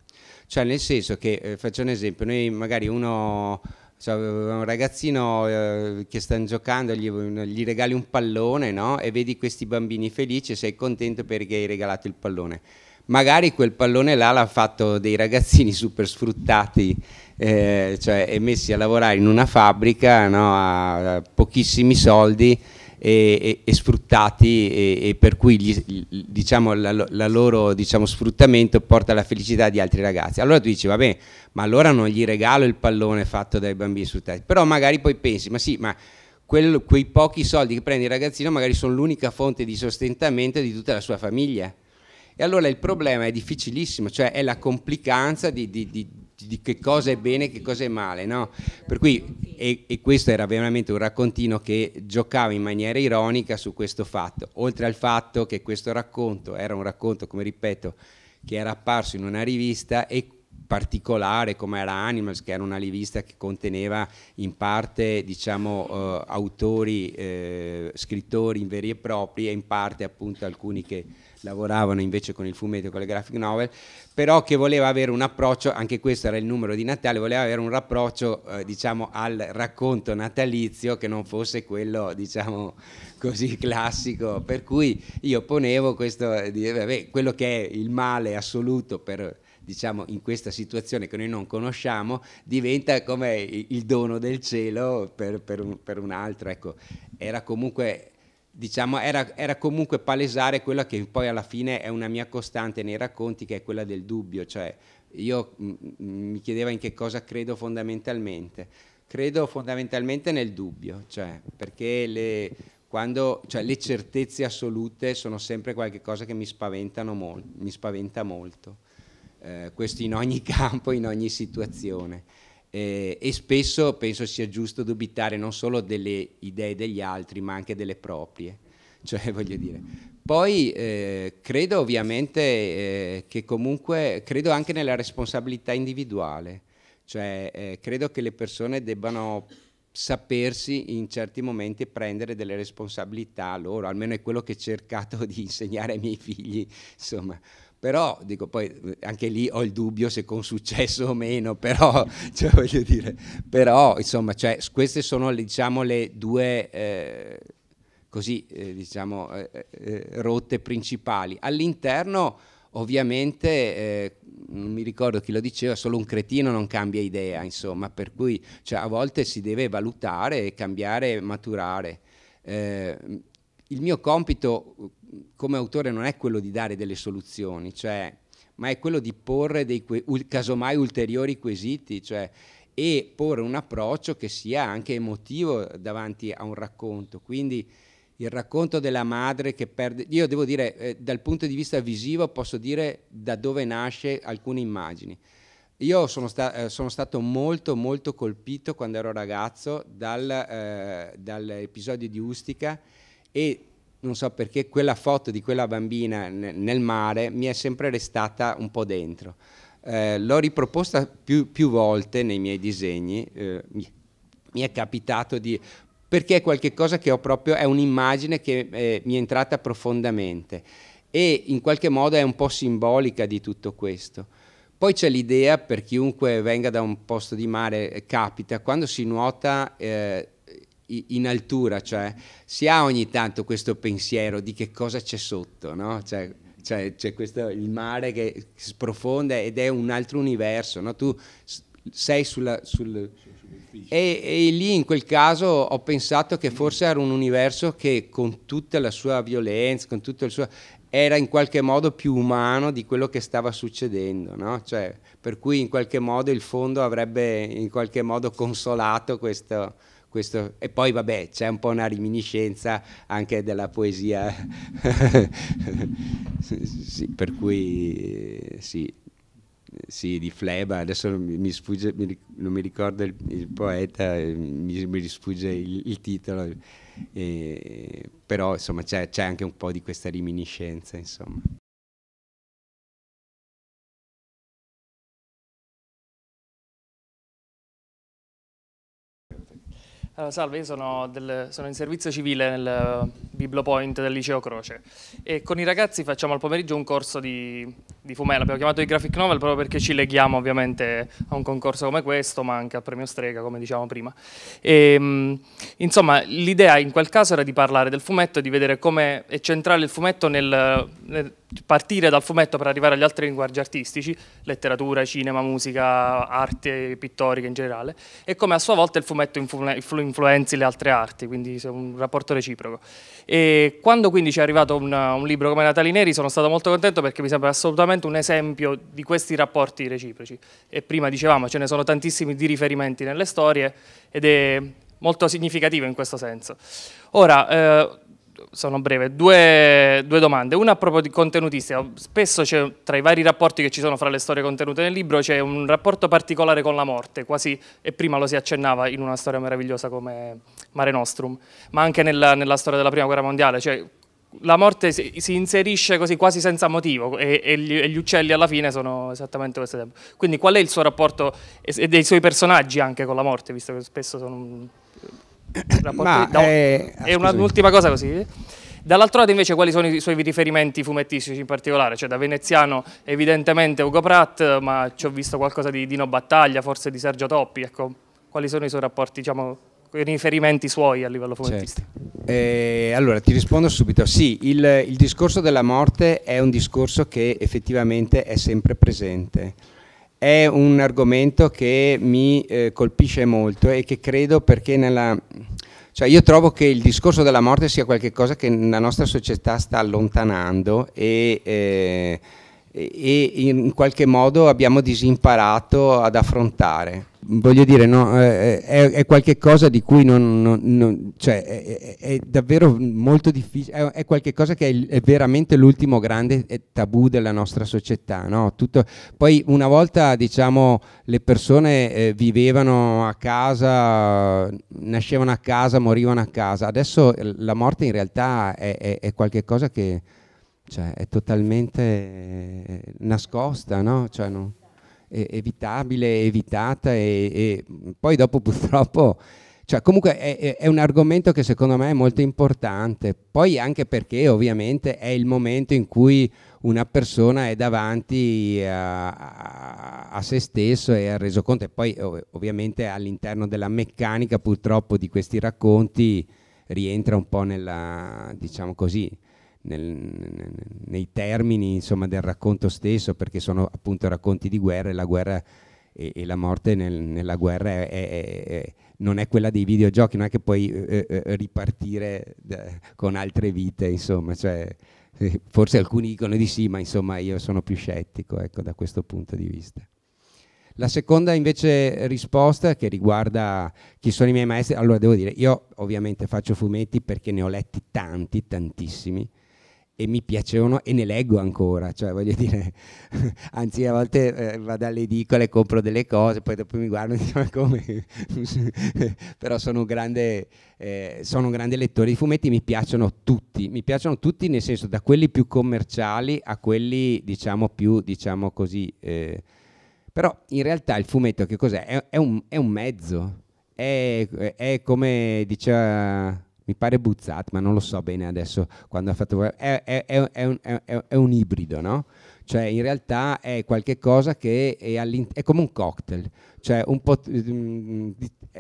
cioè nel senso che, eh, faccio un esempio, noi magari uno cioè, un ragazzino eh, che sta giocando, gli, gli, regali un pallone no? e vedi questi bambini felici e sei contento perché hai regalato il pallone. Magari quel pallone là l'ha fatto dei ragazzini super sfruttati eh, cioè, e messi a lavorare in una fabbrica no? a pochissimi soldi e, e sfruttati e, e, per cui gli, diciamo, la, la loro diciamo, sfruttamento porta alla felicità di altri ragazzi. Allora tu dici va bene, ma allora non gli regalo il pallone fatto dai bambini sfruttati, però magari poi pensi ma sì, ma quel, quei pochi soldi che prende il ragazzino magari sono l'unica fonte di sostentamento di tutta la sua famiglia. E allora il problema è difficilissimo, cioè è la complicanza di, di, di di che cosa è bene e che cosa è male, no? Per cui, e, e, questo era veramente un raccontino che giocava in maniera ironica su questo fatto, oltre al fatto che questo racconto era un racconto, come ripeto, che era apparso in una rivista e particolare come era Animals, che era una rivista che conteneva in parte diciamo, eh, autori, eh, scrittori in veri e propri e in parte appunto alcuni che lavoravano invece con il fumetto e con le graphic novel, però che voleva avere un approccio, anche questo era il numero di Natale, voleva avere un approccio eh, diciamo, al racconto natalizio che non fosse quello diciamo, così classico, per cui io ponevo questo, eh, vabbè, quello che è il male assoluto per diciamo, in questa situazione che noi non conosciamo, diventa come il dono del cielo per, per, un, per un, altro. Ecco, era comunque diciamo, era, era, comunque palesare quella che poi alla fine è una mia costante nei racconti, che è quella del dubbio, cioè io m- mm, m- mm, mm, mi chiedeva in che cosa credo fondamentalmente. Credo fondamentalmente nel dubbio, cioè, perché le, quando, cioè, le certezze assolute sono sempre qualcosa che mi, spaventano mol- mi spaventa molto. Eh, questo in ogni campo, in ogni situazione eh, e spesso penso sia giusto dubitare non solo delle idee degli altri ma anche delle proprie, cioè voglio dire. Poi eh, credo ovviamente eh, che comunque, credo anche nella responsabilità individuale, cioè eh, credo che le persone debbano sapersi in certi momenti prendere delle responsabilità loro, almeno è quello che ho cercato di insegnare ai miei figli, insomma però dico poi eh, anche lì ho il dubbio se con successo o meno, però, cioè, voglio dire, però insomma cioè, queste sono diciamo, le due eh, così, eh, diciamo, eh, eh, eh rotte principali. All'interno ovviamente non mi ricordo chi lo diceva, solo un cretino non cambia idea, insomma, per cui cioè, a volte si deve valutare, cambiare, maturare. Eh, il mio compito uh, come autore non è quello di dare delle soluzioni, cioè, ma è quello di porre dei casomai ulteriori quesiti, cioè, e porre un approccio che sia anche emotivo davanti a un racconto. Quindi il racconto della madre che perde, io devo dire, eh, dal punto di vista visivo posso dire da dove nasce alcune immagini. Io sono, sta eh, sono stato molto molto colpito quando ero ragazzo dal, eh, dall'episodio di Ustica e non so perché quella foto di quella bambina nel mare mi è sempre restata un po' dentro. Eh, l'ho riproposta più, più, volte nei miei disegni, eh, mi è capitato di perché è qualcosa che ho proprio, è un'immagine che eh, mi è entrata profondamente e in qualche modo è un po' simbolica di tutto questo. Poi c'è l'idea, per chiunque venga da un posto di mare, eh, capita, quando si nuota eh, in altura, cioè si ha ogni tanto questo pensiero di che cosa c'è sotto, no? Cioè, cioè c'è questo, il mare che sprofonda ed è un altro universo, no? Tu sei sulla... Sul, e, e, lì in quel caso ho pensato che forse era un universo che con tutta la sua violenza, con tutto il suo... era in qualche modo più umano di quello che stava succedendo, no? Cioè, per cui in qualche modo il fondo avrebbe in qualche modo consolato questo questo, e poi vabbè c'è un po' una riminiscenza anche della poesia, sì, per cui sì, sì, di Fleba, adesso non mi, sfugge, non mi ricordo il, il poeta, eh, mi, mi sfugge il, il titolo, e, eh, però insomma c'è, anche un po' di questa riminiscenza. Insomma. Allora, salve, io sono, del, sono, in servizio civile nel Biblo Point del liceo Croce e con i ragazzi facciamo al pomeriggio un corso di, di fumella, abbiamo chiamato i graphic novel proprio perché ci leghiamo ovviamente a un concorso come questo ma anche al premio Strega come diciamo prima. E, ehm, insomma l'idea in quel caso era di parlare del fumetto e di vedere come è centrale il fumetto nel, nel partire dal fumetto per arrivare agli altri linguaggi artistici, letteratura, cinema, musica, arte pittorica in generale, e come a sua volta il fumetto influ influenzi le altre arti, quindi è un rapporto reciproco. E quando quindi ci è arrivato un, un libro come Natali Neri sono stato molto contento perché mi sembra assolutamente un esempio di questi rapporti reciproci. E prima dicevamo ce ne sono tantissimi di riferimenti nelle storie ed è molto significativo in questo senso. Ora, eh, sono breve, due, due, domande. Una a proposito di contenutistica. Spesso c'è, tra i vari rapporti che ci sono fra le storie contenute nel libro c'è un rapporto particolare con la morte, quasi, e prima lo si accennava in una storia meravigliosa come Mare Nostrum, ma anche nella, nella storia della Prima Guerra Mondiale, cioè la morte si, si inserisce così quasi senza motivo e, e, gli, e, gli, uccelli alla fine sono esattamente questo tempo. Quindi qual è il suo rapporto e, e dei suoi personaggi anche con la morte, visto che spesso sono... Un, ma da... Eh, ah, è... un'ultima cosa così. Dall'altro lato invece quali sono i suoi riferimenti fumettistici in particolare? Cioè da veneziano evidentemente Ugo Pratt, ma ci ho visto qualcosa di Dino Battaglia, forse di Sergio Toppi, ecco. Quali sono i suoi rapporti, diciamo, i riferimenti suoi a livello certo. fumettistico? Certo. Eh, allora ti rispondo subito, sì, il, il discorso della morte è un discorso che effettivamente è sempre presente è un argomento che mi eh, colpisce molto e che credo perché nella... Cioè io trovo che il discorso della morte sia qualcosa che la nostra società sta allontanando e... Eh, e in qualche modo abbiamo disimparato ad affrontare. Voglio dire, no, eh, eh, è, è qualcosa di cui non, non, non cioè è, è, davvero molto difficile, è, è qualcosa che è, è veramente l'ultimo grande eh, tabù della nostra società. No? Tutto, poi una volta diciamo, le persone eh, vivevano a casa, nascevano a casa, morivano a casa, adesso la morte in realtà è, è qualcosa che cioè è totalmente eh, nascosta, no? Cioè, no? È evitabile, evitata e, e, poi dopo purtroppo... Cioè, comunque è, è, un argomento che secondo me è molto importante, poi anche perché ovviamente è il momento in cui una persona è davanti a, a, se stesso e ha reso conto e poi ovviamente all'interno della meccanica purtroppo di questi racconti rientra un po' nella, diciamo così, nel, nei termini insomma, del racconto stesso, perché sono appunto racconti di guerra e la guerra e, e la morte nel, nella guerra è, è, è, non è quella dei videogiochi, non è che puoi eh, eh, eh ripartire da, con altre vite, insomma, cioè, eh, forse alcuni dicono di sì, ma insomma io sono più scettico ecco, da questo punto di vista. La seconda invece risposta che riguarda chi sono i miei maestri, allora devo dire, io ovviamente faccio fumetti perché ne ho letti tanti, tantissimi, e mi piacevano e ne leggo ancora, cioè voglio dire, anzi a volte eh, vado alle edicole compro delle cose, poi dopo mi guardo e dico come, però sono un, grande, eh, sono un grande lettore di fumetti, mi piacciono tutti, mi piacciono tutti nel senso da quelli più commerciali a quelli diciamo più, diciamo così, eh. però in realtà il fumetto che cos'è? È, è, un, è un, mezzo, è, è come diceva mi pare Buzzat, ma non lo so bene adesso quando ha fatto... È, è, è, un, è, un, ibrido, no? Cioè in realtà è qualcosa che è, come un cocktail, cioè un po' mm,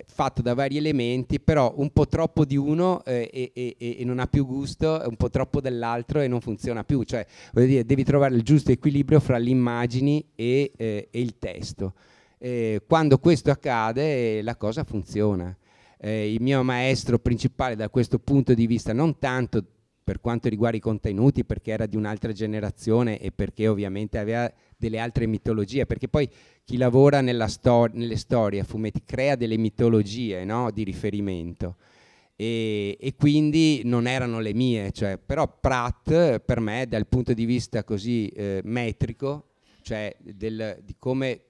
fatto da vari elementi, però un po' troppo di uno eh, e, e, e, non ha più gusto, un po' troppo dell'altro e non funziona più. Cioè, voglio dire, devi trovare il giusto equilibrio fra le immagini e, eh, e il testo. Eh, quando questo accade la cosa funziona eh, il mio maestro principale da questo punto di vista, non tanto per quanto riguarda i contenuti, perché era di un'altra generazione e perché ovviamente aveva delle altre mitologie, perché poi chi lavora stor nelle storie a fumetti crea delle mitologie no? di riferimento. E, e, quindi non erano le mie, cioè, però Pratt per me dal punto di vista così eh, metrico, cioè del, di come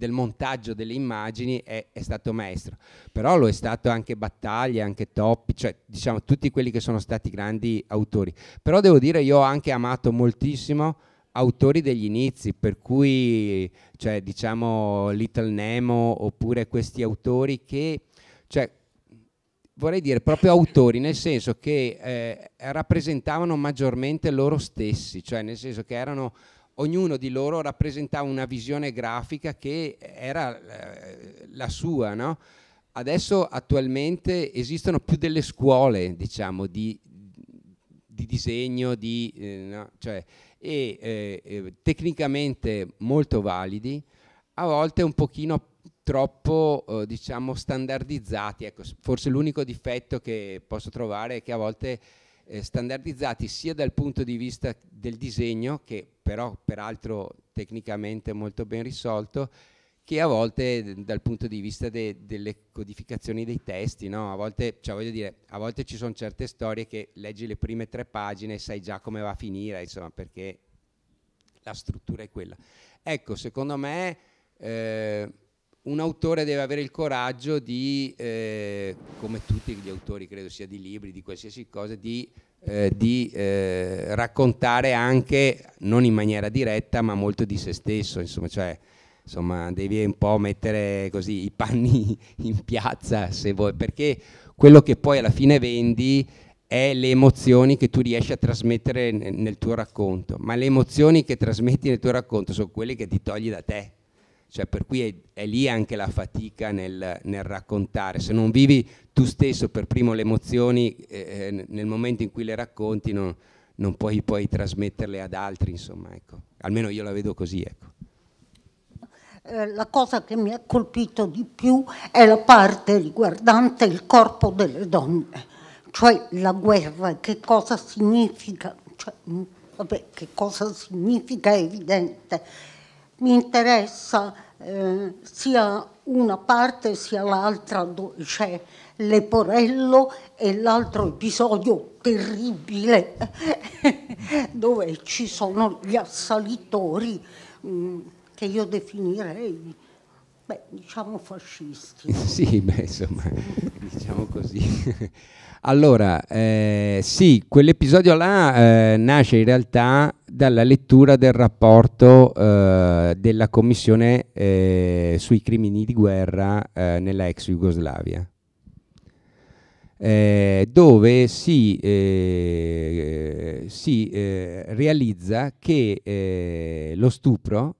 del montaggio delle immagini è, è, stato maestro, però lo è stato anche Battaglia, anche Toppi, cioè diciamo tutti quelli che sono stati grandi autori. Però devo dire io ho anche amato moltissimo autori degli inizi, per cui cioè, diciamo Little Nemo oppure questi autori che cioè, vorrei dire proprio autori, nel senso che eh, rappresentavano maggiormente loro stessi, cioè nel senso che erano ognuno di loro rappresentava una visione grafica che era eh, la sua. No? Adesso attualmente esistono più delle scuole diciamo, di, di disegno, di, eh, no? cioè, e eh, eh, tecnicamente molto validi, a volte un pochino troppo eh, diciamo standardizzati. Ecco, forse l'unico difetto che posso trovare è che a volte eh, standardizzati sia dal punto di vista del disegno, che però peraltro tecnicamente molto ben risolto, che a volte eh, dal punto di vista de delle codificazioni dei testi, no? a, volte, cioè, dire, a volte ci sono certe storie che leggi le prime tre pagine e sai già come va a finire, insomma, perché la struttura è quella. Ecco, secondo me eh, un autore deve avere il coraggio di, eh, come tutti gli autori credo sia di libri, di qualsiasi cosa, di, eh, di eh, raccontare anche, non in maniera diretta, ma molto di se stesso, insomma, cioè, insomma devi un po' mettere così i panni in piazza se vuoi, perché quello che poi alla fine vendi è le emozioni che tu riesci a trasmettere nel tuo racconto, ma le emozioni che trasmetti nel tuo racconto sono quelle che ti togli da te cioè, per cui è, è, lì anche la fatica nel, nel, raccontare. Se non vivi tu stesso per primo le emozioni, eh, eh nel momento in cui le racconti non, non puoi poi trasmetterle ad altri, insomma, ecco. almeno io la vedo così. Ecco. Eh, la cosa che mi ha colpito di più è la parte riguardante il corpo delle donne, cioè la guerra, che cosa significa, cioè, vabbè, che cosa significa è evidente, mi interessa eh, sia una parte sia l'altra dove c'è Leporello e l'altro episodio terribile dove ci sono gli assalitori mh, mm, che io definirei Beh, diciamo fascisti. sì, beh, insomma, diciamo così. allora, eh, sì, quell'episodio là eh, nasce in realtà dalla lettura del rapporto eh, della Commissione eh, sui crimini di guerra eh, nella ex Jugoslavia. Eh, dove si, si realizza che lo stupro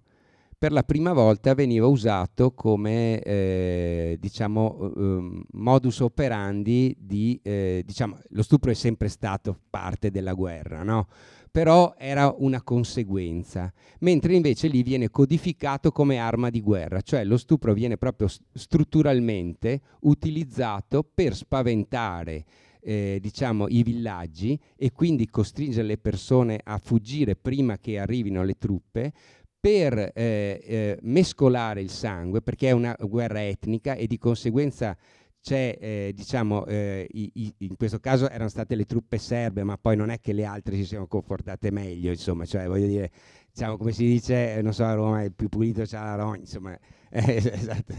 per la prima volta veniva usato come eh, diciamo, eh, modus operandi di... Eh, diciamo, lo stupro è sempre stato parte della guerra, no? però era una conseguenza, mentre invece lì viene codificato come arma di guerra, cioè lo stupro viene proprio strutturalmente utilizzato per spaventare eh, diciamo, i villaggi e quindi costringere le persone a fuggire prima che arrivino le truppe per eh, eh, mescolare il sangue, perché è una guerra etnica e di conseguenza c'è, eh, diciamo, eh, i, i, in questo caso erano state le truppe serbe, ma poi non è che le altre si siano confortate meglio, insomma, cioè voglio dire, diciamo, come si dice, eh, non so, a Roma è più pulito c'è la rogna, insomma, eh, esatto.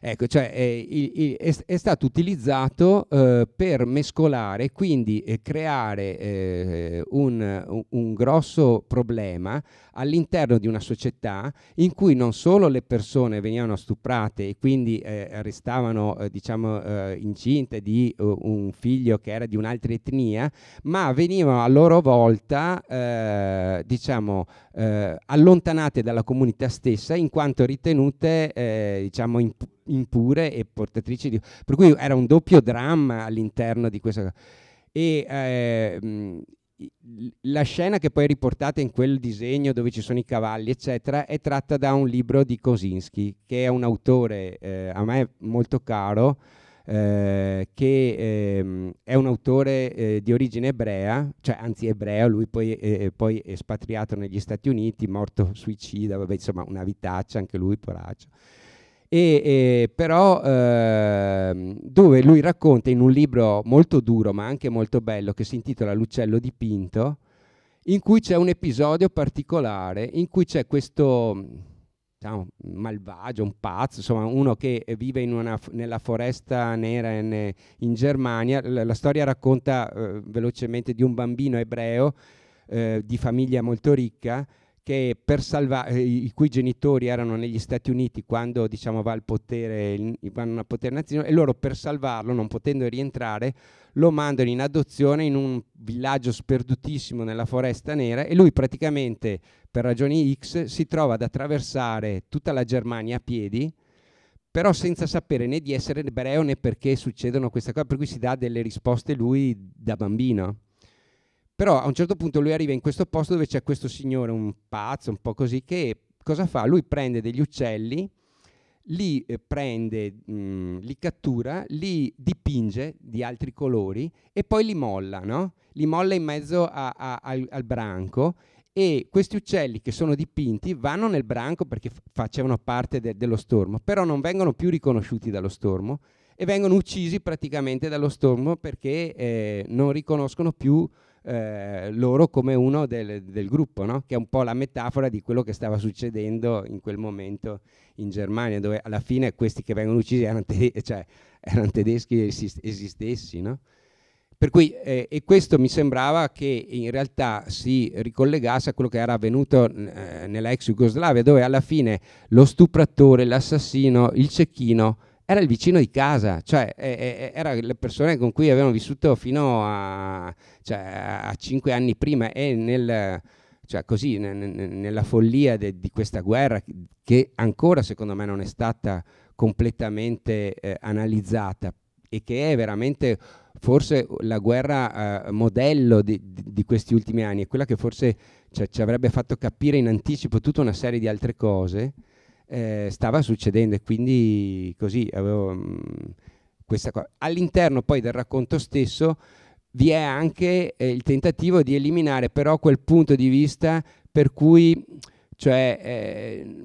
Ecco, cioè è, eh, è, è stato utilizzato eh, per mescolare, quindi eh, creare eh, un, un, grosso problema all'interno di una società in cui non solo le persone venivano stuprate e quindi eh, restavano eh, diciamo, incinte di uh, un figlio che era di un'altra etnia, ma venivano a loro volta diciamo, allontanate dalla comunità stessa in quanto ritenute diciamo, imp- impure e portatrici di... Per cui era un doppio dramma all'interno di questa... E eh, la scena che poi è riportata in quel disegno dove ci sono i cavalli, eccetera, è tratta da un libro di Kosinski, che è un autore eh, a me molto caro, eh, che ehm, è un autore eh, di origine ebrea, cioè anzi ebreo, lui poi, eh, poi espatriato negli Stati Uniti, morto suicida, vabbè, insomma una vitaccia anche lui, poraccio. E, e, però eh, dove lui racconta in un libro molto duro ma anche molto bello che si intitola L'uccello dipinto, in cui c'è un episodio particolare in cui c'è questo diciamo, malvagio, un pazzo, insomma uno che vive una, nella foresta nera in, in Germania. La, la, storia racconta eh, velocemente di un bambino ebreo eh, di famiglia molto ricca salvare, eh, i cui genitori erano negli Stati Uniti quando diciamo, va al potere, vanno a potere nazionale e loro per salvarlo, non potendo rientrare, lo mandano in adozione in un villaggio sperdutissimo nella foresta nera e lui praticamente per ragioni X si trova ad attraversare tutta la Germania a piedi però senza sapere né di essere ebreo né perché succedono queste cose, per cui si dà delle risposte lui da bambino. Però a un certo punto lui arriva in questo posto dove c'è questo signore, un pazzo, un po' così, che cosa fa? Lui prende degli uccelli, li eh, prende, mh, mm, li cattura, li dipinge di altri colori e poi li molla, no? Li molla in mezzo a, a, al, al branco e questi uccelli che sono dipinti vanno nel branco perché facevano parte de- dello stormo, però non vengono più riconosciuti dallo stormo e vengono uccisi praticamente dallo stormo perché eh, non riconoscono più eh, loro come uno del, del gruppo, no? che è un po' la metafora di quello che stava succedendo in quel momento in Germania, dove alla fine questi che vengono uccisi erano, te- cioè, erano tedeschi esistessi. No? Per cui, eh, e questo mi sembrava che in realtà si ricollegasse a quello che era avvenuto eh, nella ex Jugoslavia, dove alla fine lo stupratore, l'assassino, il cecchino era il vicino di casa, cioè eh, eh, eh era le persone con cui avevano vissuto fino a, cioè, a cinque anni prima e nel, cioè, così, ne, ne, nella follia de, di questa guerra che ancora secondo me non è stata completamente eh, analizzata e che è veramente forse la guerra eh, modello di, di, questi ultimi anni, è quella che forse cioè, ci avrebbe fatto capire in anticipo tutta una serie di altre cose eh, stava succedendo e quindi così avevo mh, mm, questa cosa. All'interno poi del racconto stesso vi è anche eh, il tentativo di eliminare però quel punto di vista per cui, cioè, eh,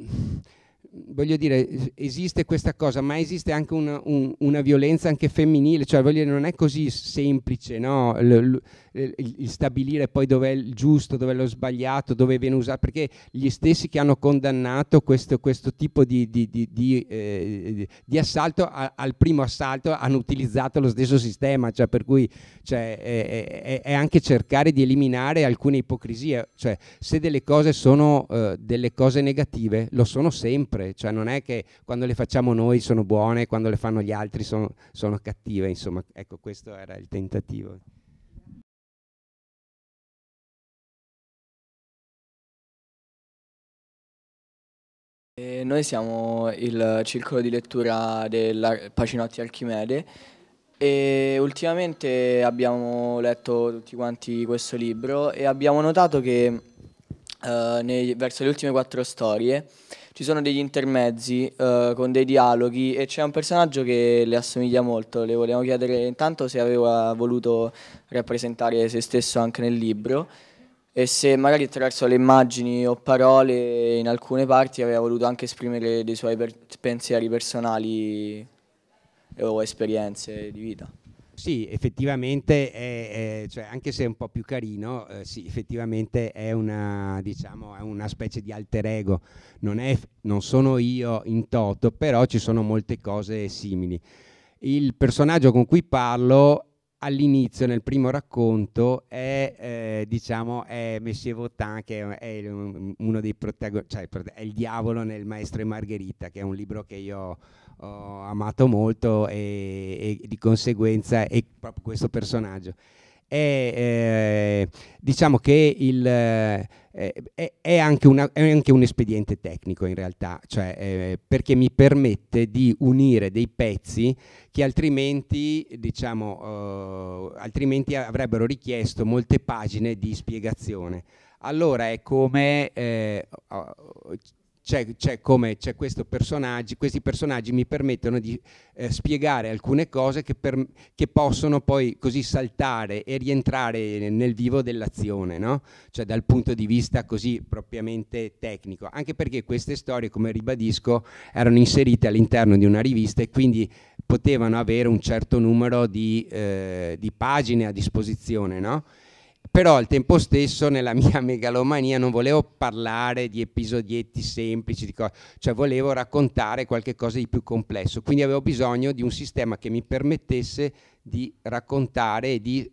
voglio dire, esiste questa cosa, ma esiste anche una, un, una violenza anche femminile, cioè voglio dire, non è così semplice, no? L- l- il, stabilire poi dov'è il giusto, dov'è lo sbagliato, dove viene usato, perché gli stessi che hanno condannato questo, questo tipo di, di, di, eh, di assalto a, al primo assalto hanno utilizzato lo stesso sistema, cioè per cui cioè, è, è, è, anche cercare di eliminare alcune ipocrisie, cioè se delle cose sono eh, delle cose negative lo sono sempre, cioè non è che quando le facciamo noi sono buone, quando le fanno gli altri sono, sono cattive, insomma, ecco questo era il tentativo. E noi siamo il circolo di lettura del Pacinotti Archimede e ultimamente abbiamo letto tutti quanti questo libro e abbiamo notato che eh, nei, verso le ultime quattro storie ci sono degli intermezzi eh, con dei dialoghi e c'è un personaggio che le assomiglia molto, le volevamo chiedere intanto se aveva voluto rappresentare se stesso anche nel libro e se magari attraverso le immagini o parole in alcune parti aveva voluto anche esprimere dei suoi per pensieri personali o esperienze di vita. Sì, effettivamente, è, è, cioè anche se è un po' più carino, eh, sì, effettivamente è una, diciamo, è una, specie di alter ego. Non, non sono io in toto, però ci sono molte cose simili. Il personaggio con cui parlo all'inizio, nel primo racconto, è, eh, diciamo, è Monsieur Votin, che è, è uno dei protagonisti, cioè è il diavolo nel Maestro e Margherita, che è un libro che io ho amato molto e, e di conseguenza è proprio questo personaggio è, eh, diciamo che il, eh, è, è, anche una, è, anche un espediente tecnico in realtà, cioè, eh, perché mi permette di unire dei pezzi che altrimenti, diciamo, eh, altrimenti avrebbero richiesto molte pagine di spiegazione. Allora è come eh, c'è, c'è come c'è questo personaggio, questi personaggi mi permettono di eh, spiegare alcune cose che, per, che, possono poi così saltare e rientrare nel vivo dell'azione, no? cioè dal punto di vista così propriamente tecnico, anche perché queste storie, come ribadisco, erano inserite all'interno di una rivista e quindi potevano avere un certo numero di, eh, di pagine a disposizione. No? però al tempo stesso nella mia megalomania non volevo parlare di episodietti semplici, di cioè volevo raccontare qualche cosa di più complesso, quindi avevo bisogno di un sistema che mi permettesse di raccontare e di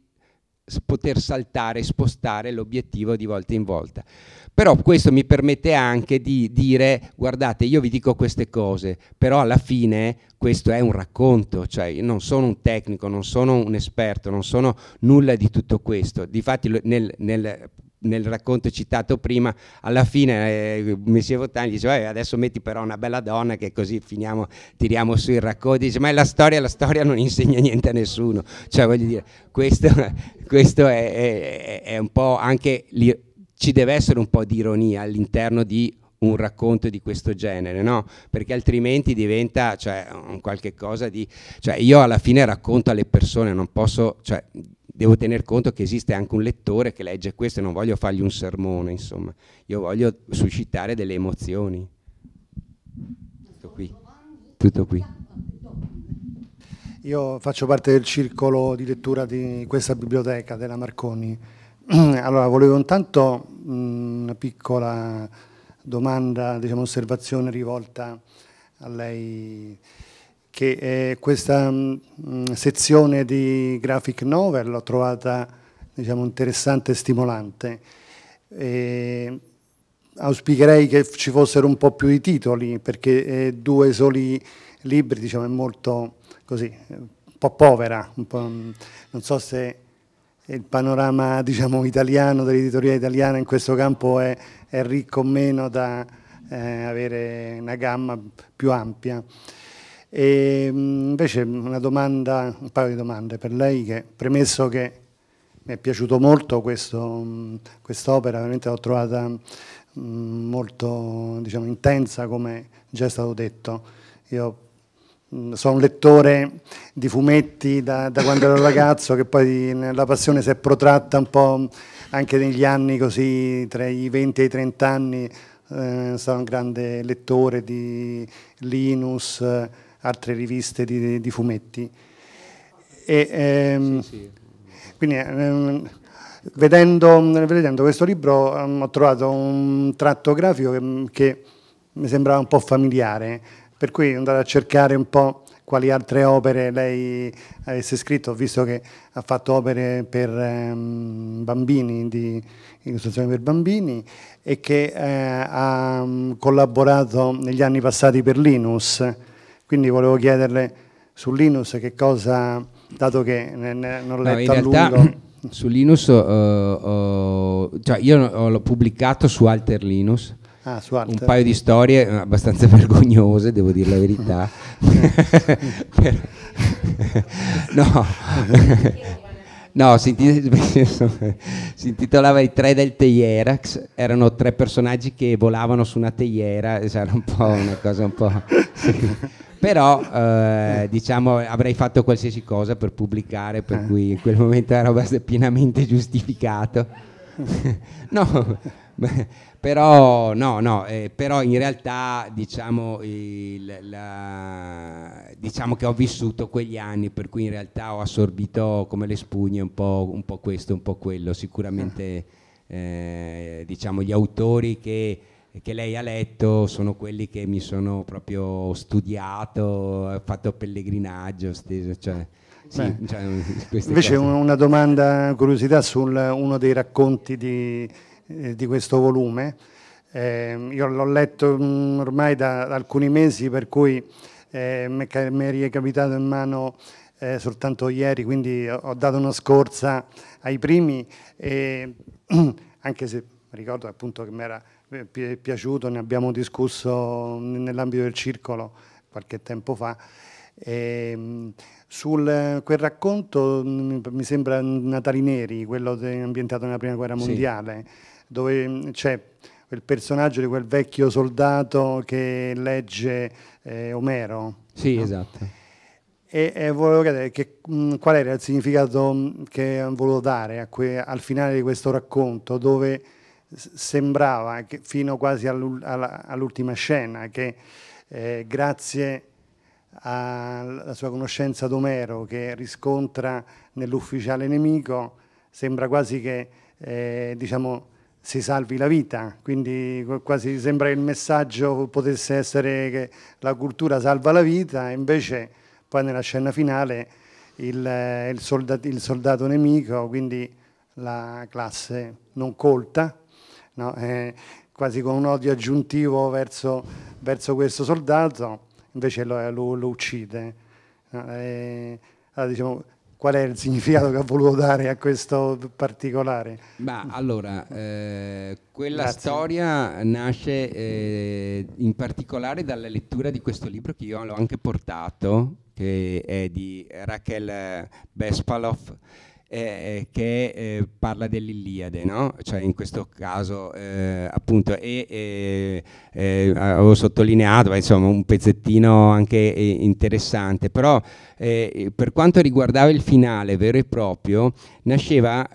poter saltare spostare l'obiettivo di volta in volta. Però questo mi permette anche di dire, guardate, io vi dico queste cose, però alla fine questo è un racconto, cioè io non sono un tecnico, non sono un esperto, non sono nulla di tutto questo. Difatti nel, nel nel racconto citato prima, alla fine eh, Messie Votani dice eh, adesso metti però una bella donna che così finiamo, tiriamo su il racconto, dice ma è la storia, la storia non insegna niente a nessuno, cioè voglio dire, questo, questo è, è, è un po' anche ci deve essere un po' di ironia all'interno di un racconto di questo genere, no? Perché altrimenti diventa cioè, un qualche cosa di... Cioè, io alla fine racconto alle persone, non posso... Cioè, devo tener conto che esiste anche un lettore che legge questo e non voglio fargli un sermone, insomma. Io voglio suscitare delle emozioni. Tutto qui. Tutto qui. Io faccio parte del circolo di lettura di questa biblioteca, della Marconi Allora, volevo intanto mm, una piccola domanda, diciamo osservazione rivolta a lei, che è questa mm, sezione di graphic novel l'ho trovata diciamo, interessante e stimolante. E auspicherei che ci fossero un po' più di titoli, perché eh, due soli libri diciamo, è molto così, eh, un po' povera, un po', mm, non so se il panorama diciamo, italiano, dell'editoria italiana in questo campo è, è ricco o meno da eh, avere una gamma più ampia. E, mm, invece una domanda, un paio di domande per lei, che, premesso che mi è piaciuto molto mm, quest'opera, veramente l'ho trovata mm, molto diciamo, intensa come già è stato detto. Io Mm, sono un lettore di fumetti da, da quando ero ragazzo che poi la passione si è protratta un po' anche negli anni così tra i 20 e i 30 anni eh, sono un grande lettore di Linus, eh, altre riviste di, di fumetti. E, ehm, sì, sì. Quindi ehm, vedendo, vedendo, questo libro ehm, ho trovato un tratto grafico che, che mi sembrava un po' familiare per cui andare a cercare un po' quali altre opere lei eh, avesse scritto, visto che ha fatto opere per ehm, bambini, di illustrazioni per bambini, e che eh, ha mm, collaborato negli anni passati per Linus. Quindi volevo chiederle su Linus che cosa, dato che ne, ne, non l'ho no, letto a lungo. Su Linus, uh, uh, cioè io l'ho pubblicato su Alter Linus, Ah, un paio di storie eh, abbastanza vergognose, devo dire la verità. no. no, si intitolava I tre del Teierax, erano tre personaggi che volavano su una teiera, era un po' una cosa un po'... Però eh, diciamo avrei fatto qualsiasi cosa per pubblicare, per eh. cui in quel momento era pienamente giustificato. no, beh, però, no, no, eh, però in realtà diciamo, il, la, diciamo, che ho vissuto quegli anni, per cui in realtà ho assorbito come le spugne un po', un po questo, un po' quello. Sicuramente ah. eh, diciamo, gli autori che che lei ha letto sono quelli che mi sono proprio studiato, fatto pellegrinaggio, steso, cioè, sì, cioè, invece cose. una domanda, curiosità su uno dei racconti di, eh, di questo volume. Eh, io l'ho letto mh, mm, ormai da, da, alcuni mesi, per cui eh, mi è ricapitato in mano eh, soltanto ieri, quindi ho, dato una scorsa ai primi, e, anche se ricordo appunto che mi era pi piaciuto, ne abbiamo discusso nell'ambito del circolo qualche tempo fa. E, ehm, sul quel racconto mm, mi sembra Natali Neri, quello ambientato nella prima guerra mondiale. Sì dove mm, c'è quel personaggio di quel vecchio soldato che legge eh, Omero. Sì, no? esatto. E, e, volevo chiedere che, mh, mm, qual era il significato mm, che volevo dare al finale di questo racconto, dove sembrava che, fino quasi all'ultima scena che eh, grazie alla sua conoscenza d'Omero che riscontra nell'ufficiale nemico, sembra quasi che eh, diciamo, si salvi la vita, quindi quasi sembra che il messaggio potesse essere che la cultura salva la vita, invece poi nella scena finale il, il, soldato, il soldato nemico, quindi la classe non colta, no? eh, quasi con un odio aggiuntivo verso, verso questo soldato, invece lo, lo, lo uccide. Eh, allora, diciamo, qual è il significato che ha voluto dare a questo particolare? Ma allora, eh, quella Grazie. storia nasce eh, in particolare dalla lettura di questo libro che io l'ho anche portato, che è di Raquel eh, Bespalov. Eh, eh, che eh, parla dell'Iliade, no? cioè in questo caso eh, appunto, e, eh, avevo sottolineato, insomma un pezzettino anche eh, interessante, però per quanto riguardava il finale vero e proprio, nasceva,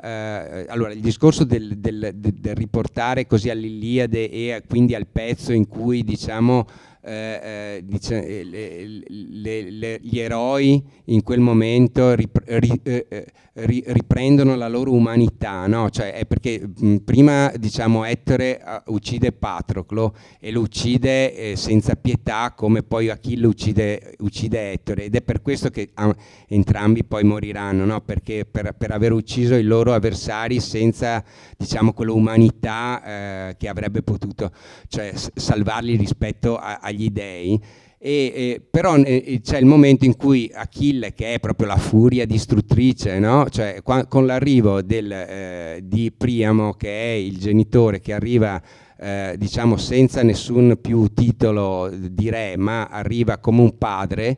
allora il discorso del, del, del riportare così all'Iliade e quindi al pezzo in cui diciamo eh, eh, dice, eh, le, le, le, gli eroi in quel momento rip, ri, eh, eh, ri, riprendono la loro umanità, no? cioè, è perché mh, prima diciamo, Ettore uh, uccide Patroclo e lo uccide eh, senza pietà come poi Achille uccide, uccide, Ettore ed è per questo che uh, entrambi poi moriranno, no? perché per, per, aver ucciso i loro avversari senza diciamo, quell'umanità che avrebbe potuto cioè, salvarli rispetto agli agli dei. E, e, però e, eh, eh, c'è il momento in cui Achille, che è proprio la furia distruttrice, no? cioè, qua, con l'arrivo del, eh, di Priamo, che è il genitore che arriva eh, diciamo senza nessun più titolo di re, ma arriva come un padre,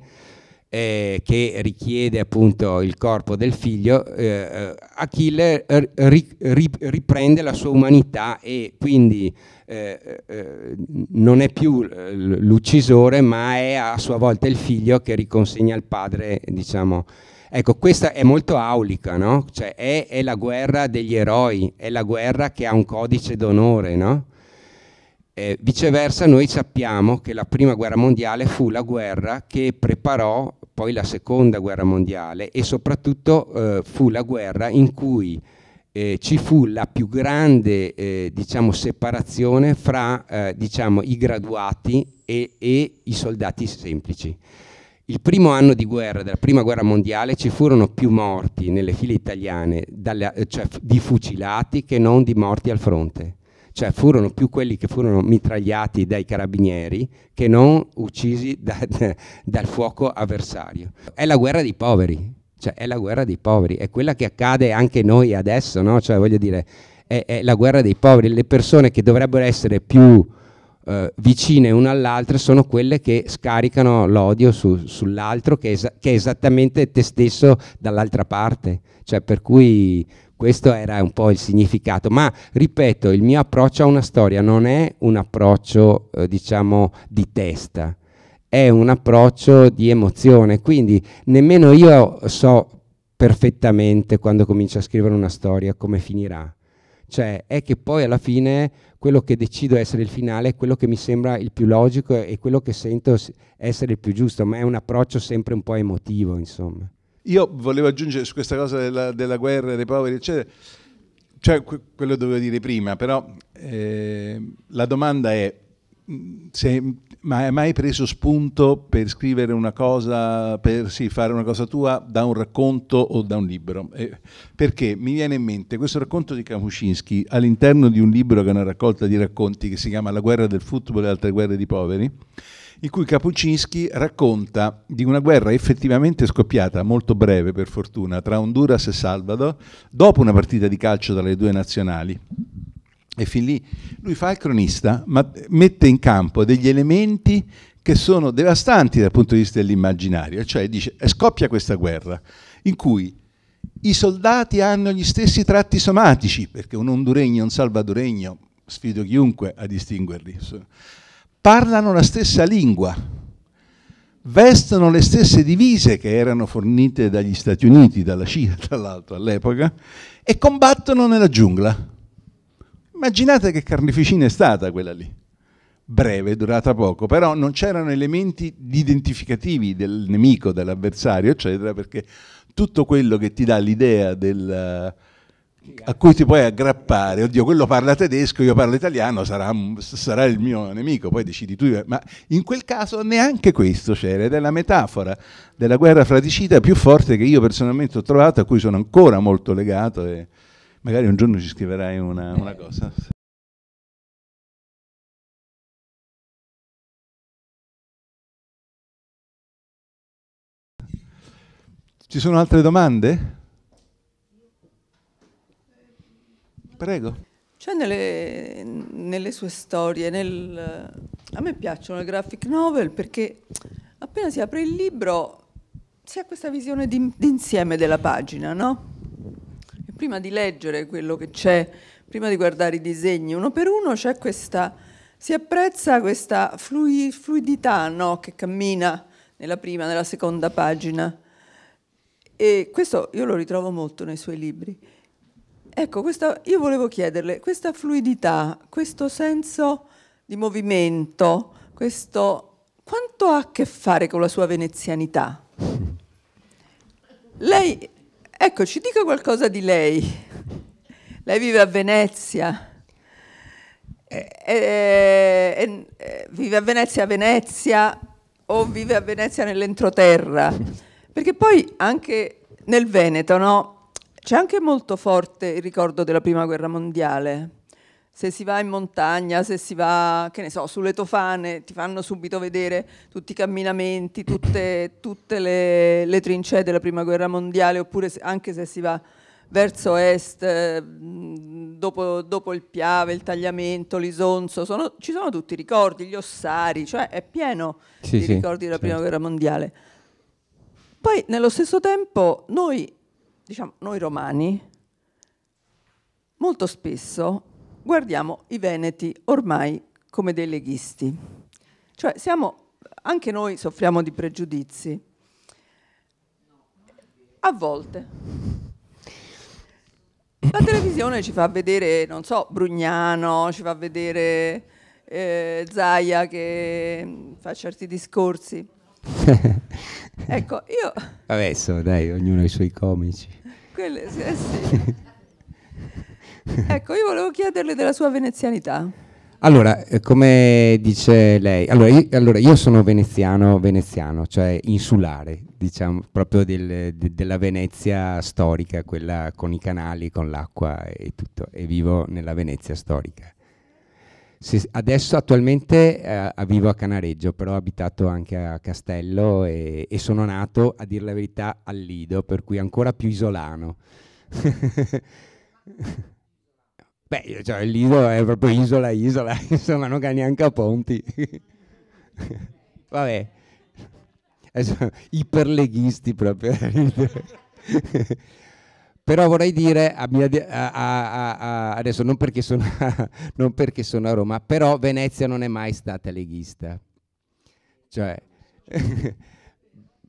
eh, che richiede appunto il corpo del figlio, eh, eh Achille ri, ri, riprende la sua umanità e quindi eh, eh non è più l'uccisore ma è a sua volta il figlio che riconsegna al padre diciamo, Ecco, questa è molto aulica, no? Cioè è, è, la guerra degli eroi, è la guerra che ha un codice d'onore, no? Eh, viceversa noi sappiamo che la prima guerra mondiale fu la guerra che preparò poi la seconda guerra mondiale e soprattutto eh, fu la guerra in cui eh, ci fu la più grande eh, diciamo, separazione fra eh, diciamo, i graduati e, e i soldati semplici. Il primo anno di guerra, della prima guerra mondiale, ci furono più morti nelle file italiane, dalle, cioè di fucilati, che non di morti al fronte cioè furono più quelli che furono mitragliati dai carabinieri che non uccisi da, dal fuoco avversario. È la guerra dei poveri, cioè è la guerra dei poveri, è quella che accade anche noi adesso, no? cioè voglio dire, è, è la guerra dei poveri, le persone che dovrebbero essere più eh, vicine una all'altra sono quelle che scaricano l'odio su, sull'altro che, es- che è esattamente te stesso dall'altra parte, cioè per cui questo era un po' il significato, ma ripeto, il mio approccio a una storia non è un approccio, eh, diciamo, di testa, è un approccio di emozione, quindi nemmeno io so perfettamente quando comincio a scrivere una storia come finirà. Cioè, è che poi alla fine quello che decido essere il finale è quello che mi sembra il più logico e quello che sento essere il più giusto, ma è un approccio sempre un po' emotivo, insomma. Io volevo aggiungere su questa cosa della, della guerra, dei poveri, eccetera, cioè quello dovevo dire prima, però eh, la domanda è se ma hai mai preso spunto per scrivere una cosa, per sì, fare una cosa tua da un racconto o da un libro? Eh, perché mi viene in mente questo racconto di Kamuscinski all'interno di un libro che è una raccolta di racconti che si chiama La guerra del football e altre guerre di poveri in cui Kapuscinski racconta di una guerra effettivamente scoppiata, molto breve per fortuna, tra Honduras e Salvador, dopo una partita di calcio tra le due nazionali. E fin lì lui fa il cronista, ma mette in campo degli elementi che sono devastanti dal punto di vista dell'immaginario, cioè dice eh, scoppia questa guerra in cui i soldati hanno gli stessi tratti somatici, perché un honduregno e un salvadoregno, sfido chiunque a distinguerli, parlano la stessa lingua, vestono le stesse divise che erano fornite dagli Stati Uniti, dalla Cina tra l'altro all'epoca, e combattono nella giungla. Immaginate che carneficina è stata quella lì. Breve, durata poco, però non c'erano elementi identificativi del nemico, dell'avversario, eccetera, perché tutto quello che ti dà l'idea del a cui ti puoi aggrappare, oddio, quello parla tedesco, io parlo italiano, sarà, sarà il mio nemico, poi decidi tu. Eh, ma in quel caso neanche questo c'era ed è la metafora della guerra fraticida più forte che io personalmente ho trovato, a cui sono ancora molto legato e magari un giorno ci scriverai una, una eh. cosa. Ci sono altre domande? Prego. Cioè nelle, nelle sue storie, nel, a me piacciono le graphic novel perché appena si apre il libro si ha questa visione d'insieme della pagina, no? E prima di leggere quello che c'è, prima di guardare i disegni, uno per uno c'è questa, si apprezza questa fluidità no? che cammina nella prima, nella seconda pagina. E questo io lo ritrovo molto nei suoi libri. Ecco, questa, io volevo chiederle, questa fluidità, questo senso di movimento, questo, quanto ha a che fare con la sua venezianità? Lei, ecco, ci dica qualcosa di lei. Lei vive a Venezia. Eh, eh, eh, vive a Venezia a Venezia o vive a Venezia nell'entroterra? Perché poi anche nel Veneto, no? C'è anche molto forte il ricordo della prima guerra mondiale. Se si va in montagna, se si va, che ne so, sulle tofane, ti fanno subito vedere tutti i camminamenti, tutte, tutte le, le, trincee della prima guerra mondiale, oppure se, anche se si va verso est, dopo, dopo il Piave, il Tagliamento, l'Isonzo, sono, ci sono tutti i ricordi, gli ossari, cioè è pieno sì, di sì, ricordi della certo. prima guerra mondiale. Poi nello stesso tempo noi diciamo, noi romani, molto spesso guardiamo i veneti ormai come dei leghisti. Cioè siamo, anche noi soffriamo di pregiudizi. A volte. La televisione ci fa vedere, non so, Brugnano, ci fa vedere eh, Zaia che fa certi discorsi. ecco, io... Adesso dai, ognuno ha i suoi comici. Quelle, sì, eh, sì. ecco, io volevo chiederle della sua venezianità. Allora, eh, come dice lei, allora io, allora io sono veneziano, veneziano, cioè insulare, diciamo, proprio del, de, della Venezia storica, quella con i canali, con l'acqua e tutto, e vivo nella Venezia storica. Se adesso attualmente eh, vivo a Canareggio, però ho abitato anche a Castello e, e, sono nato, a dire la verità, al Lido, per cui ancora più isolano. Beh, cioè, il Lido è proprio isola, isola, insomma non ha neanche a ponti. Vabbè, iperleghisti proprio però vorrei dire a, a, a, adesso non perché, sono, non perché, sono, a Roma però Venezia non è mai stata leghista cioè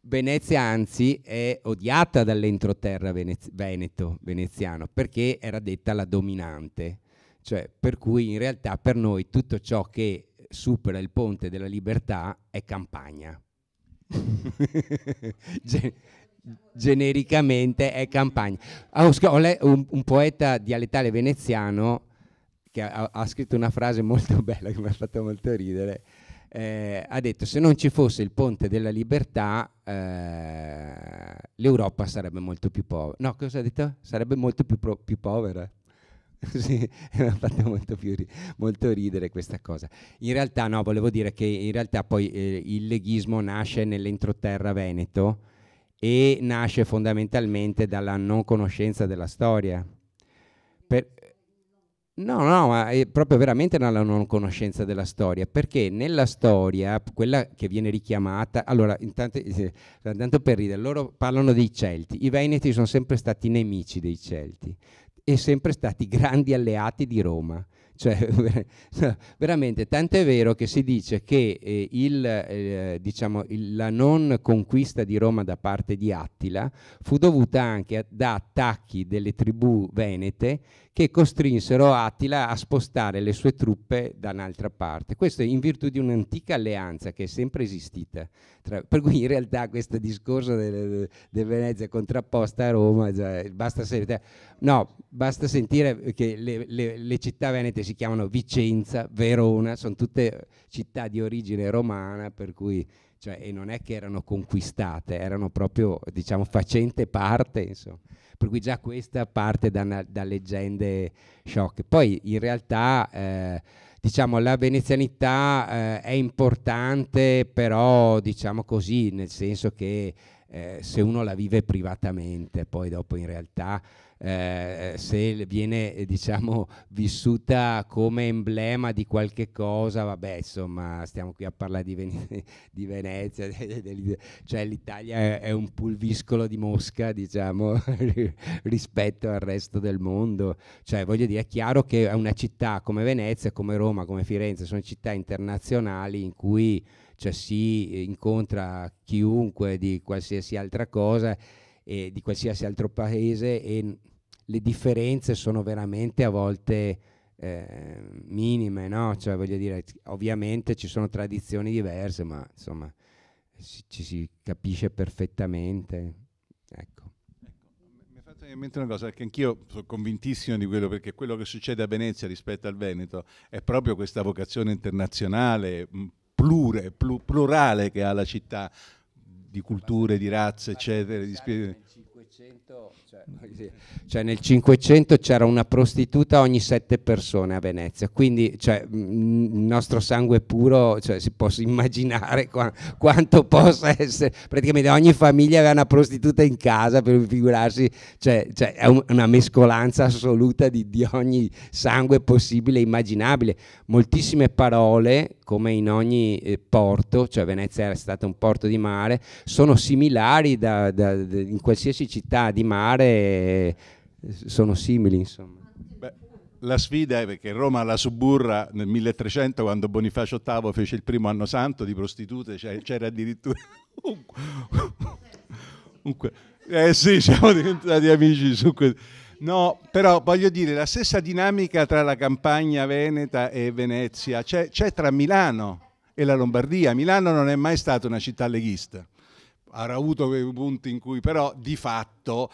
Venezia anzi è odiata dall'entroterra venez veneto veneziano perché era detta la dominante cioè per cui in realtà per noi tutto ciò che supera il ponte della libertà è campagna genericamente è campagna. Ah, un, un poeta dialettale veneziano che ha, ha, scritto una frase molto bella che mi ha fatto molto ridere. Eh, ha detto se non ci fosse il ponte della libertà eh, l'Europa sarebbe molto più povera no cosa ha detto? sarebbe molto più, pro, più povera sì, mi ha fatto molto, più ri molto ridere questa cosa. In realtà, no, volevo dire che in realtà poi eh, il leghismo nasce nell'entroterra veneto e nasce fondamentalmente dalla non conoscenza della storia. Per, no, no, ma è proprio veramente dalla non conoscenza della storia, perché nella storia, quella che viene richiamata, allora, intanto, eh, intanto per ridere, loro parlano dei Celti, i Veneti sono sempre stati nemici dei Celti e sempre stati grandi alleati di Roma cioè, veramente, tant'è vero che si dice che eh, il, eh, diciamo, il, la non conquista di Roma da parte di Attila fu dovuta anche a, da attacchi delle tribù venete che costrinsero Attila a spostare le sue truppe da un'altra parte. Questo in virtù di un'antica alleanza che è sempre esistita. Tra, per cui in realtà questo discorso del, del Venezia contrapposta a Roma, cioè, basta, sentire, no, basta, sentire che le, le, le città venete si chiamano Vicenza, Verona, sono tutte città di origine romana, per cui cioè, e non è che erano conquistate, erano proprio diciamo, facente parte. Insomma per cui già questa parte da, da leggende sciocche. Poi in realtà eh, diciamo, la venezianità eh, è importante, però diciamo così, nel senso che eh, se uno la vive privatamente, poi dopo in realtà eh, se viene eh, diciamo, vissuta come emblema di qualche cosa, vabbè, insomma, stiamo qui a parlare di, Ven- di Venezia, cioè l'Italia è un pulviscolo di Mosca, diciamo, rispetto al resto del mondo. Cioè, voglio dire, è chiaro che una città come Venezia, come Roma, come Firenze, sono città internazionali in cui cioè, si incontra chiunque di qualsiasi altra cosa e di qualsiasi altro paese e le differenze sono veramente a volte eh, minime, no? Cioè, voglio dire, ovviamente ci sono tradizioni diverse, ma insomma ci, ci si capisce perfettamente. Ecco. ecco mi è fatto in mente una cosa, che anch'io sono convintissimo di quello, perché quello che succede a Venezia rispetto al Veneto è proprio questa vocazione internazionale, plure, plurale che ha la città di culture, di razze, eccetera. Di spie... Cioè, cioè, nel 500 c'era una prostituta ogni sette persone a Venezia, quindi cioè, il nostro sangue puro, cioè, si può immaginare qua, quanto possa essere, praticamente ogni famiglia aveva una prostituta in casa per figurarsi, cioè, cioè è un, una mescolanza assoluta di, di ogni sangue possibile e immaginabile, moltissime parole come in ogni eh, porto, cioè Venezia era stata un porto di mare, sono similari da, da, da, in qualsiasi città di mare, eh, sono simili insomma. Beh, la sfida è perché Roma la suburra nel 1300 quando Bonifacio VIII fece il primo anno santo di prostitute, c'era addirittura... un... Eh sì, siamo diventati amici su questo. No, però voglio dire, la stessa dinamica tra la campagna veneta e Venezia c'è, c'è tra Milano e la Lombardia. Milano non è mai stata una città leghista avrà avuto quei punti in cui però di fatto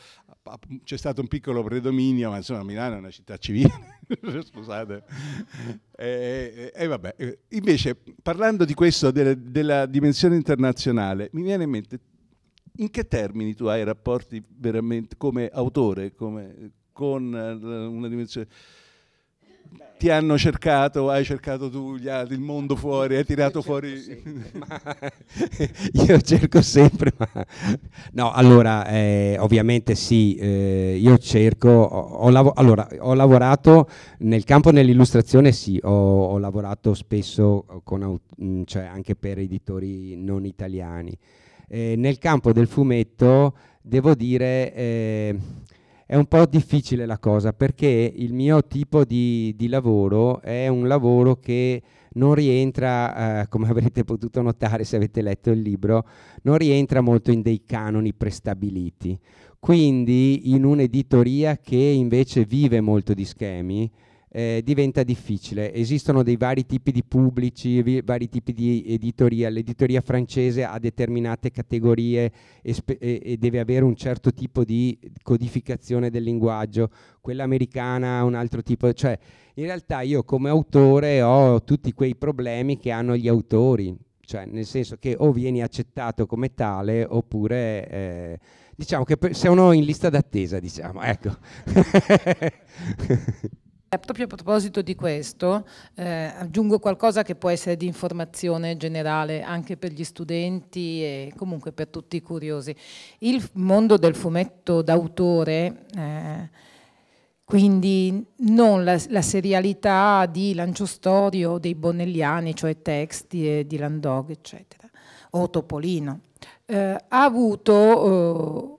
c'è stato un piccolo predominio, ma insomma Milano è una città civile, scusate. E, e, vabbè, invece parlando di questo, della, della dimensione internazionale, mi viene in mente in che termini tu hai rapporti veramente come autore, come, con eh, una dimensione... Ti hanno cercato, hai cercato tu gli, altri, il mondo fuori, hai tirato fuori... io cerco sempre, ma... No, allora, eh, ovviamente sì, eh, io cerco... Ho, ho allora, ho lavorato nel campo dell'illustrazione, sì, ho, ho, lavorato spesso con, cioè anche per editori non italiani eh, nel campo del fumetto devo dire eh, è un po' difficile la cosa perché il mio tipo di, di lavoro è un lavoro che non rientra, eh, come avrete potuto notare se avete letto il libro, non rientra molto in dei canoni prestabiliti. Quindi in un'editoria che invece vive molto di schemi, eh, diventa difficile. Esistono dei vari tipi di pubblici, vari tipi di editoria. L'editoria francese ha determinate categorie e, e, deve avere un certo tipo di codificazione del linguaggio, quella americana ha un altro tipo, cioè in realtà io come autore ho tutti quei problemi che hanno gli autori, cioè nel senso che o vieni accettato come tale oppure eh, diciamo che se uno in lista d'attesa, diciamo, ecco. Eh, proprio a proposito di questo, eh, aggiungo qualcosa che può essere di informazione generale anche per gli studenti e comunque per tutti i curiosi. Il mondo del fumetto d'autore... Eh, quindi non la, la, serialità di Lanciostorio o dei Bonelliani, cioè Texti e eh, di Landog, eccetera, o Topolino, eh, ha avuto eh,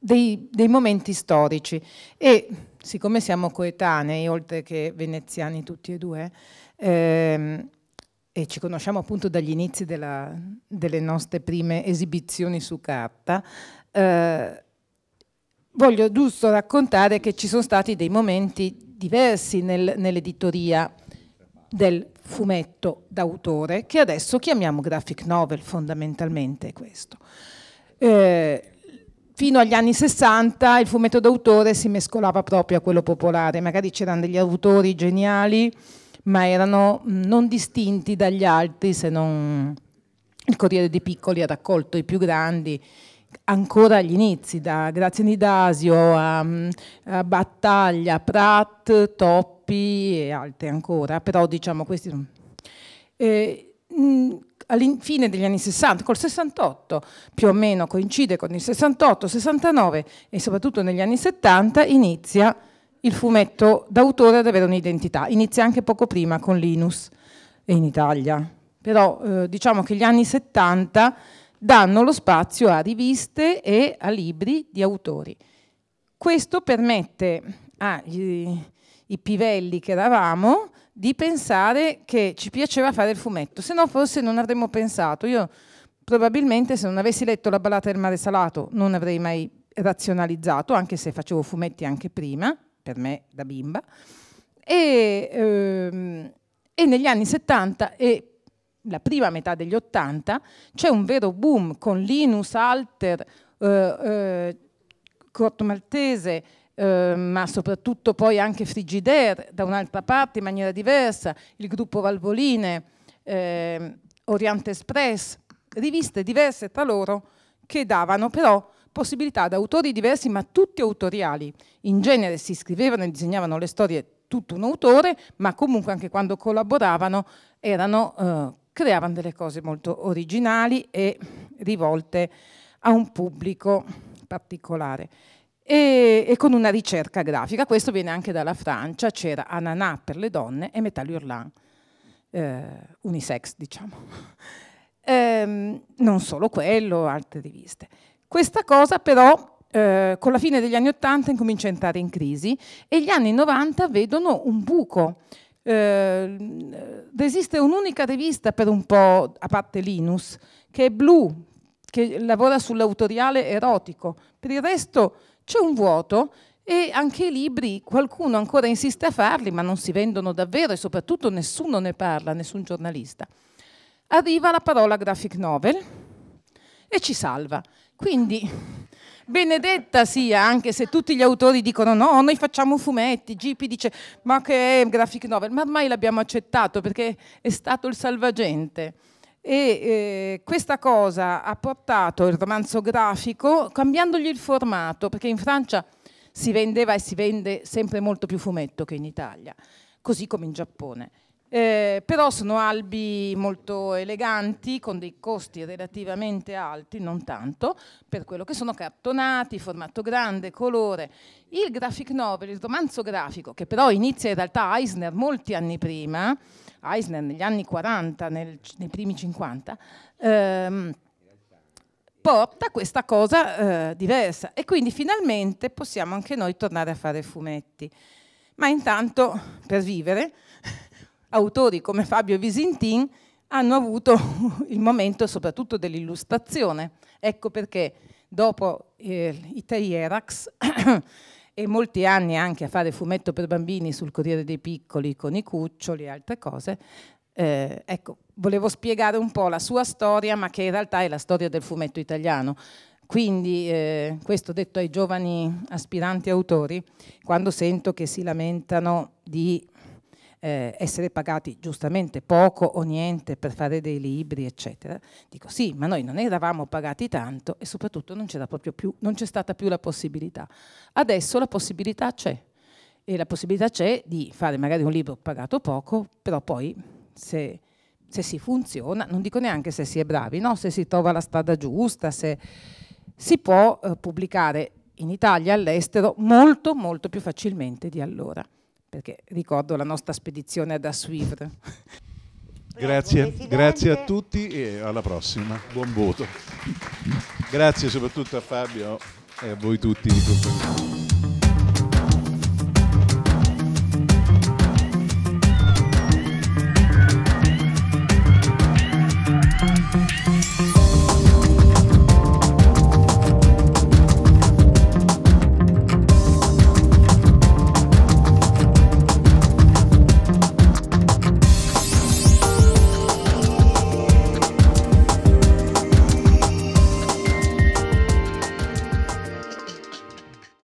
dei, dei, momenti storici e siccome siamo coetanei, oltre che veneziani tutti e due, ehm, e ci conosciamo appunto dagli inizi della, delle nostre prime esibizioni su carta, eh, voglio giusto raccontare che ci sono stati dei momenti diversi nel, nell'editoria del fumetto d'autore, che adesso chiamiamo graphic novel, fondamentalmente questo. Eh, fino agli anni 60 il fumetto d'autore si mescolava proprio a quello popolare, magari c'erano degli autori geniali, ma erano non distinti dagli altri se non il Corriere dei Piccoli ha raccolto i più grandi ancora agli inizi, da Graziani Nidasio a, a Battaglia, Pratt, Toppi e altri ancora, però diciamo questi... Eh, all'infine degli anni 60, col 68 più o meno coincide con il 68, 69 e soprattutto negli anni 70 inizia il fumetto d'autore ad avere un'identità. Inizia anche poco prima con Linus eh, in Italia. Però eh, diciamo che gli anni 70 danno lo spazio a riviste e a libri di autori. Questo permette ai i pivelli che eravamo di pensare che ci piaceva fare il fumetto, se no forse non avremmo pensato. Io probabilmente se non avessi letto La ballata del mare salato non avrei mai razionalizzato, anche se facevo fumetti anche prima, per me da bimba. E, ehm, e negli anni 70 e la prima metà degli 80 c'è un vero boom con Linus, Alter, eh, eh, Corto Maltese, Ehm, ma soprattutto poi anche Frigidaire da un'altra parte in maniera diversa, il gruppo Valvoline, eh, Oriente Express, riviste diverse tra loro che davano però possibilità ad autori diversi ma tutti autoriali. In genere si scrivevano e disegnavano le storie tutto un autore, ma comunque anche quando collaboravano erano, eh, creavano delle cose molto originali e rivolte a un pubblico particolare e, e, con una ricerca grafica. Questo viene anche dalla Francia, c'era Ananà per le donne e Metalli Urlan, eh, unisex diciamo. ehm, non solo quello, altre riviste. Questa cosa però eh, con la fine degli anni Ottanta incomincia a entrare in crisi e gli anni 90 vedono un buco. Eh, esiste un'unica rivista per un po', a parte Linus, che è blu, che lavora sull'autoriale erotico. Per il resto c'è un vuoto e anche i libri, qualcuno ancora insiste a farli, ma non si vendono davvero e soprattutto nessuno ne parla, nessun giornalista. Arriva la parola graphic novel e ci salva. Quindi, benedetta sia, anche se tutti gli autori dicono no, noi facciamo fumetti, GP dice ma che è graphic novel, ma ormai l'abbiamo accettato perché è stato il salvagente e eh, questa cosa ha portato il romanzo grafico cambiandogli il formato, perché in Francia si vendeva e si vende sempre molto più fumetto che in Italia, così come in Giappone. Eh, però sono albi molto eleganti, con dei costi relativamente alti, non tanto, per quello che sono cartonati, formato grande, colore. Il graphic novel, il romanzo grafico, che però inizia in realtà Eisner molti anni prima, Eisner negli anni 40, nel, nei primi 50, ehm, porta questa cosa eh, diversa e quindi finalmente possiamo anche noi tornare a fare fumetti. Ma intanto, per vivere, autori come Fabio Visintin hanno avuto il momento soprattutto dell'illustrazione. Ecco perché dopo eh, i Teierax e molti anni anche a fare fumetto per bambini sul Corriere dei Piccoli con i cuccioli e altre cose, eh, ecco, volevo spiegare un po' la sua storia, ma che in realtà è la storia del fumetto italiano. Quindi, eh, questo detto ai giovani aspiranti autori, quando sento che si lamentano di eh, essere pagati giustamente poco o niente per fare dei libri, eccetera. Dico sì, ma noi non eravamo pagati tanto e soprattutto non, c'era proprio più, non c'è stata più la possibilità. Adesso la possibilità c'è e la possibilità c'è di fare magari un libro pagato poco, però poi se se si funziona, non dico neanche se si è bravi, no? se si trova la strada giusta, se si può eh, pubblicare in Italia, all'estero, molto, molto più facilmente di allora perché ricordo la nostra spedizione ad Assuivre. Grazie, ecco, grazie a tutti e alla prossima. Buon voto. Grazie soprattutto a Fabio e a voi tutti